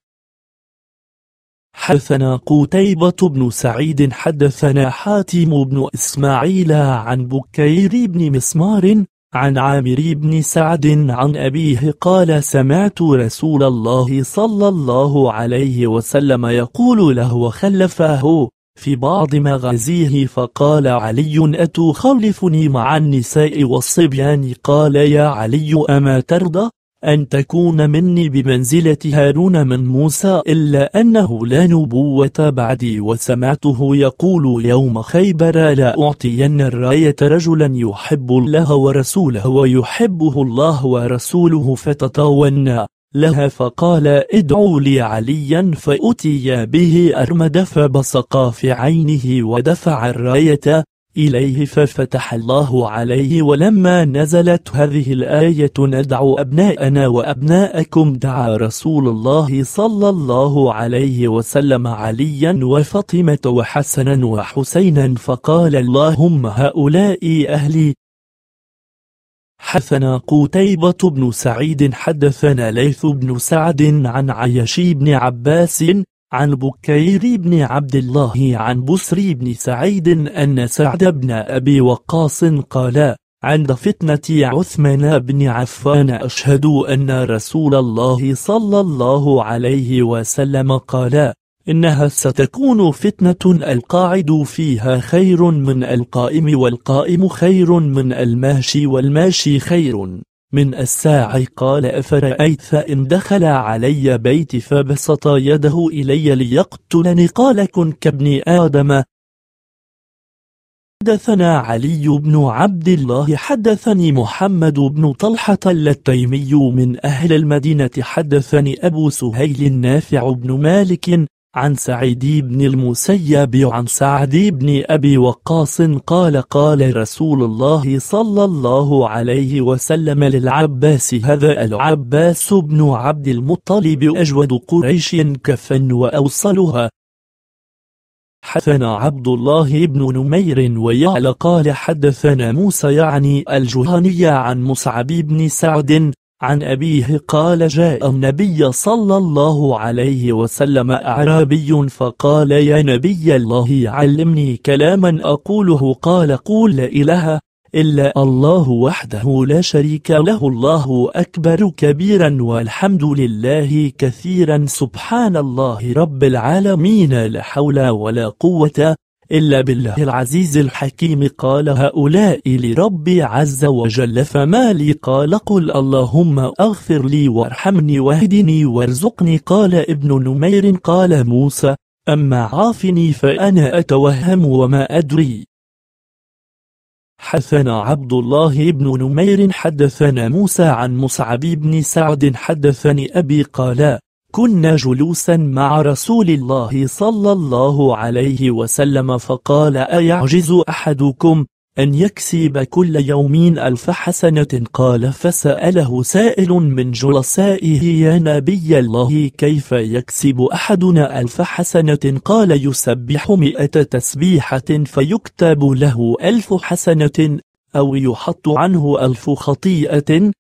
حدثنا قتيبة بن سعيد حدثنا حاتم بن إسماعيل عن بكير بن مسمار عن عامر بن سعد عن أبيه قال سمعت رسول الله صلى الله عليه وسلم يقول له وخلفه في بعض مغازيه فقال علي أتخلفني مع النساء والصبيان قال يا علي أما ترضى أن تكون مني بمنزلة هارون من موسى إلا أنه لا نبوة بعدي وسمعته يقول يوم خيبر لا أعطين الراية رجلا يحب الله ورسوله ويحبه الله ورسوله فتطاونا لها فقال ادعوا لي عليا فأتي به أرمد فبصق في عينه ودفع الراية إليه ففتح الله عليه ولما نزلت هذه الآية ندعو أبناءنا وأبناءكم دعا رسول الله صلى الله عليه وسلم عليا وفاطمة وحسنا وحسينا فقال اللهم هؤلاء أهلي حدثنا قتيبة بن سعيد حدثنا ليث بن سعد عن عيشي بن عباس عن بكير بن عبد الله عن بسري بن سعيد أن سعد بن أبي وقاص قال عند فتنة عثمان بن عفان أشهد أن رسول الله صلى الله عليه وسلم قال إنها ستكون فتنة القاعد فيها خير من القائم والقائم خير من الماشي والماشي خير من الساعة قال أفرأيت إن دخل علي بيتي فبسط يده إلي ليقتلني قال كن كابن آدم حدثنا علي بن عبد الله حدثني محمد بن طلحة التيمي من أهل المدينة حدثني أبو سهيل النافع بن مالك عن سعيد بن المسيب عن سعد بن أبي وقاص قال قال رسول الله صلى الله عليه وسلم للعباس هذا العباس بن عبد المطلب أجود قريش كفا وأوصلها حدثنا عبد الله بن نمير ويعلى قال حدثنا موسى يعني الجهني عن مصعب بن سعد عن أبيه قال جاء النبي صلى الله عليه وسلم أعرابي فقال يا نبي الله علمني كلاما أقوله قال قول لا إله إلا الله وحده لا شريك له الله أكبر كبيرا والحمد لله كثيرا سبحان الله رب العالمين لا حول ولا قوة إلا بالله العزيز الحكيم قال هؤلاء لربي عز وجل فما لي قال قل اللهم أغفر لي وارحمني واهدني وارزقني قال ابن نمير قال موسى أما عافني فأنا أتوهم وما أدري حدثنا عبد الله بن نمير حدثنا موسى عن مصعب بن سعد حدثني أبي قال كنا جلوسا مع رسول الله صلى الله عليه وسلم فقال أيعجز أحدكم أن يكسب كل يومين ألف حسنة قال فسأله سائل من جلسائه يا نبي الله كيف يكسب أحدنا ألف حسنة قال يسبح مئة تسبيحة فيكتب له ألف حسنة أو يحط عنه ألف خطيئة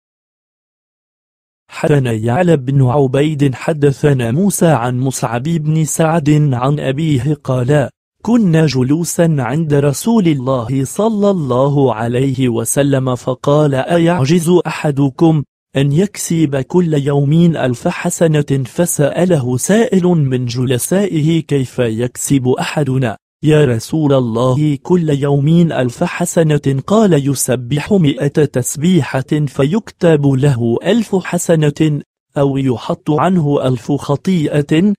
حدثنا يعلى بن عبيد حدثنا موسى عن مصعب بن سعد عن أبيه قال كنا جلوسا عند رسول الله صلى الله عليه وسلم فقال أيعجز أحدكم أن يكسب كل يومين ألف حسنة فسأله سائل من جلسائه كيف يكسب أحدنا يا رسول الله كل يوم ألف حسنة قال يسبح مئة تسبيحة فيكتب له ألف حسنة أو يحط عنه ألف خطيئة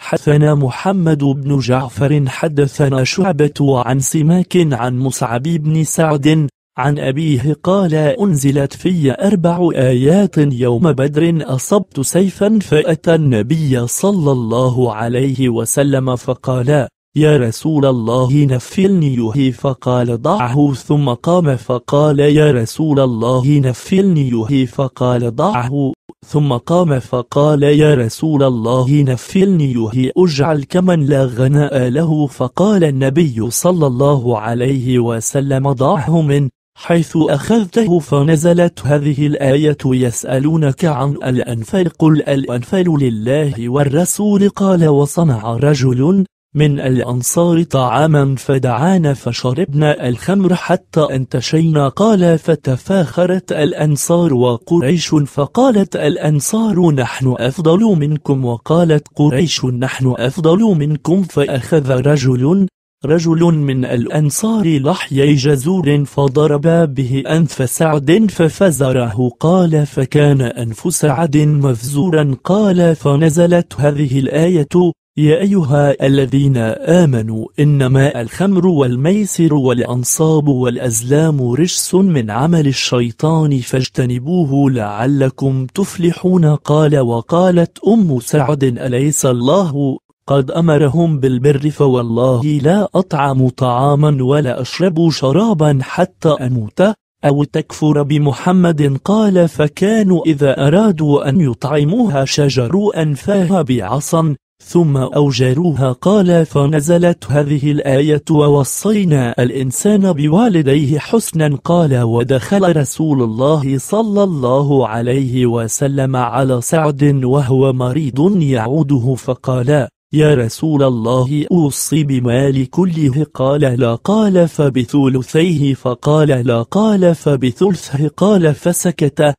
حدثنا محمد بن جعفر حدثنا شعبة عن سماك عن مصعب بن سعد عن أبيه قال أنزلت في أربع آيات يوم بدر أصبت سيفا فأتى النبي صلى الله عليه وسلم فقال يا رسول الله نفلني فقال ضعه ثم قام فقال يا رسول الله نفلني فقال ضعه ثم قام فقال يا رسول الله نفلني اجعل كمن لا غناء له فقال النبي صلى الله عليه وسلم ضعه من حيث أخذته فنزلت هذه الآية يسألونك عن الأنفال قل الأنفال لله والرسول قال وصنع رجل من الأنصار طعاما فدعانا فشربنا الخمر حتى انتشينا قال فتفاخرت الأنصار وقريش فقالت الأنصار نحن أفضل منكم وقالت قريش نحن أفضل منكم فأخذ رجل رجل من الأنصار لحيي جزور فضرب به أنف سعد ففزره قال فكان أنف سعد مفزورا قال فنزلت هذه الآية يا أيها الذين آمنوا إنما الخمر والميسر والأنصاب والأزلام رجس من عمل الشيطان فاجتنبوه لعلكم تفلحون قال وقالت أم سعد أليس الله قد أمرهم بالبر فوالله لا أطعم طعاما ولا أشرب شرابا حتى أموت أو تكفر بمحمد قال فكانوا إذا أرادوا أن يطعموها شجروا أنفاها بعصا ثم أوجروها قال فنزلت هذه الآية ووصينا الإنسان بوالديه حسنا قال ودخل رسول الله صلى الله عليه وسلم على سعد وهو مريض يعوده فقال يا رسول الله أوصي بمال كله قال لا قال فبثلثيه فقال لا قال فبثلثه قال فسكت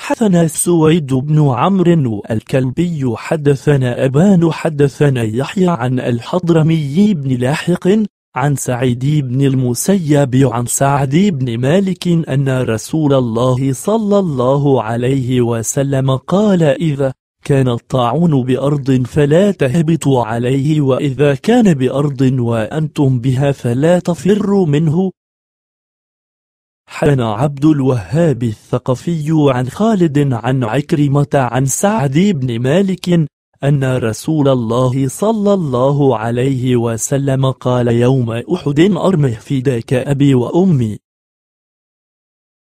حدثنا السويد بن عمرو الكلبي حدثنا أبان حدثنا يحيى عن الحضرمي بن لاحق عن سعيد بن المسيب عن سعد بن مالك أن رسول الله صلى الله عليه وسلم قال إذا كان الطاعون بأرض فلا تهبطوا عليه وإذا كان بأرض وأنتم بها فلا تفروا منه حان عبد الوهاب الثقفي عن خالد عن عكرمة عن سعد بن مالك أن رسول الله صلى الله عليه وسلم قال يوم أحد أرمه فداك أبي وأمي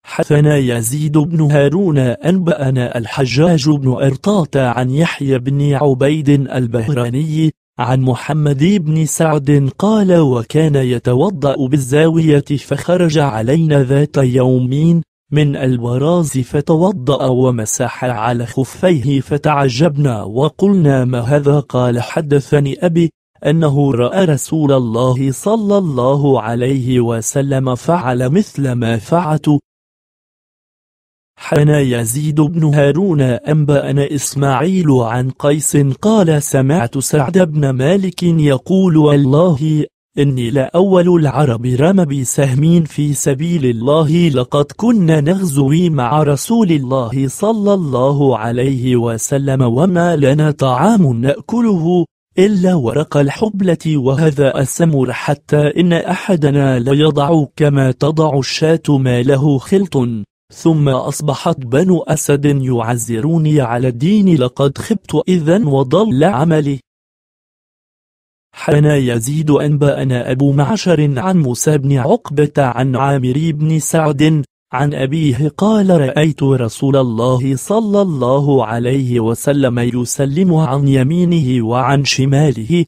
حدثنا يزيد بن هارون أنبأنا الحجاج بن أرطاط عن يحيى بن عبيد البهراني عن محمد بن سعد قال وكان يتوضأ بالزاوية فخرج علينا ذات يومين من البراز فتوضأ ومسح على خفيه فتعجبنا وقلنا ما هذا قال حدثني أبي أنه رأى رسول الله صلى الله عليه وسلم فعل مثل ما فعلت حنا يزيد بن هارون أنبأنا إسماعيل عن قيس قال سمعت سعد بن مالك يقول والله إني لأول العرب رمى بسهمين في سبيل الله لقد كنا نغزوي مع رسول الله صلى الله عليه وسلم وما لنا طعام نأكله إلا ورق الحبلة وهذا السمر حتى إن أحدنا ليضع كما تضع الشاة ما له خلط ثم أصبحت بنو أسد يعزروني على الدين لقد خبت إذا وضل عملي حنا يزيد أنباءنا أبو معشر عن موسى بن عقبة عن عامر بن سعد عن أبيه قال رأيت رسول الله صلى الله عليه وسلم يسلم عن يمينه وعن شماله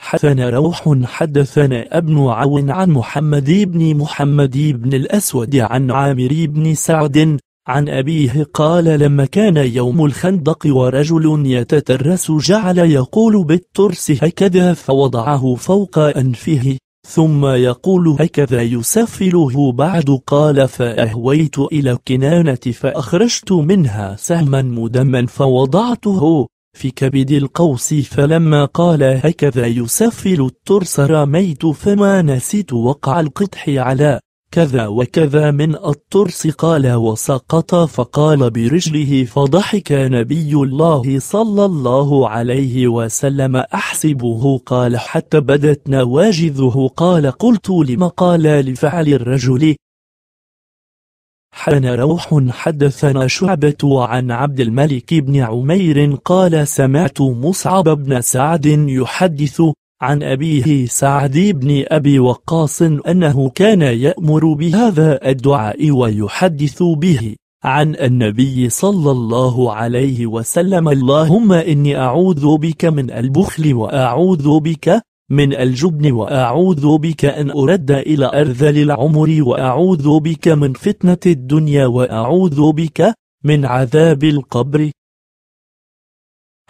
حدثنا روح حدثنا ابن عون عن محمد بن محمد بن الأسود عن عامر بن سعد عن أبيه قال لما كان يوم الخندق ورجل يتترس جعل يقول بالترس هكذا فوضعه فوق أنفه ثم يقول هكذا يسفله بعد قال فأهويت إلى الكنانة فأخرجت منها سهما مدما فوضعته في كبد القوس فلما قال هكذا يسفل الترس رميت فما نسيت وقع القطح على كذا وكذا من الترس قال وسقط فقال برجله فضحك نبي الله صلى الله عليه وسلم أحسبه قال حتى بدت نواجذه قال قلت لم قال لفعل الرجل حدثنا روح حدثنا شعبة عن عبد الملك بن عمير قال سمعت مصعب بن سعد يحدث عن أبيه سعد بن أبي وقاص أنه كان يأمر بهذا الدعاء ويحدث به عن النبي صلى الله عليه وسلم اللهم إني أعوذ بك من البخل وأعوذ بك من الجبن وأعوذ بك أن أرد إلى أرذل العمر وأعوذ بك من فتنة الدنيا وأعوذ بك من عذاب القبر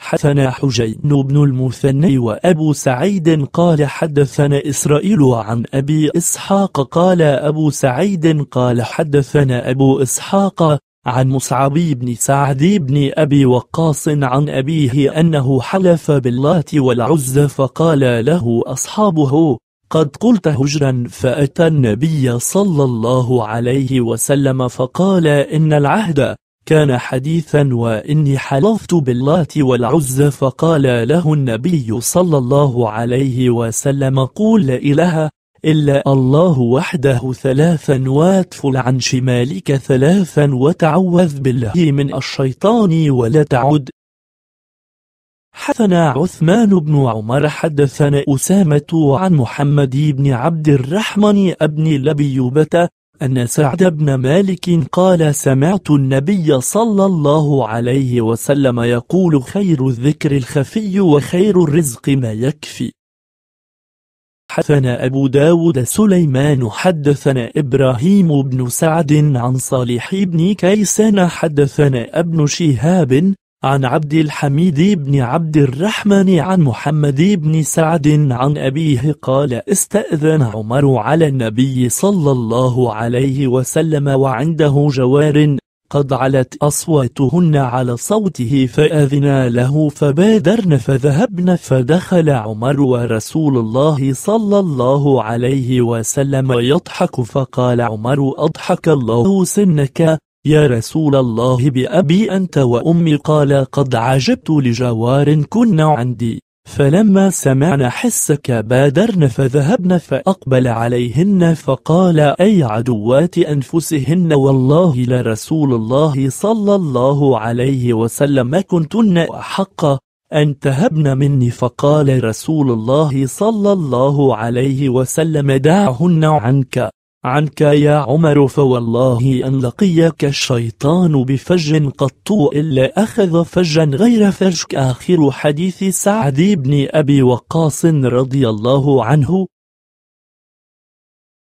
حدثنا حجين بن المثني وأبو سعيد قال حدثنا إسرائيل عن أبي إسحاق قال أبو سعيد قال حدثنا أبو إسحاق عن مصعب بن سعد بن أبي وقاص عن أبيه أنه حلف باللات والعز فقال له أصحابه قد قلت هجرا فأتى النبي صلى الله عليه وسلم فقال إن العهد كان حديثا وإني حلفت باللات والعز فقال له النبي صلى الله عليه وسلم قول إلها إله إلا الله وحده ثلاثا واتفل عن شمالك ثلاثا وتعوذ بالله من الشيطان ولا تعد حدثنا عثمان بن عمر حدثنا أسامة عن محمد بن عبد الرحمن بن لبيوبة أن سعد بن مالك قال سمعت النبي صلى الله عليه وسلم يقول خير الذكر الخفي وخير الرزق ما يكفي حدثنا أبو داود سليمان حدثنا إبراهيم بن سعد عن صالح بن كيسان حدثنا ابن شهاب عن عبد الحميد بن عبد الرحمن عن محمد بن سعد عن أبيه قال استأذن عمر على النبي صلى الله عليه وسلم وعنده جوار قد علت أصواتهن على صوته فأذنا له فبادرن فذهبن فدخل عمر ورسول الله صلى الله عليه وسلم يضحك فقال عمر أضحك الله سنك يا رسول الله بأبي أنت وأمي قال قد عجبت لجوار كن عندي فلما سمعن حسك بادرن فذهبن فأقبل عليهن فقال أي عدوات أنفسهن والله لرسول الله صلى الله عليه وسلم كنتن أحق أن تهبن مني فقال رسول الله صلى الله عليه وسلم دعهن عنك عنك يا عمر فوالله أن لقيك الشيطان بفج قط إلا أخذ فجا غير فجك آخر حديث سعد بن أبي وقاص رضي الله عنه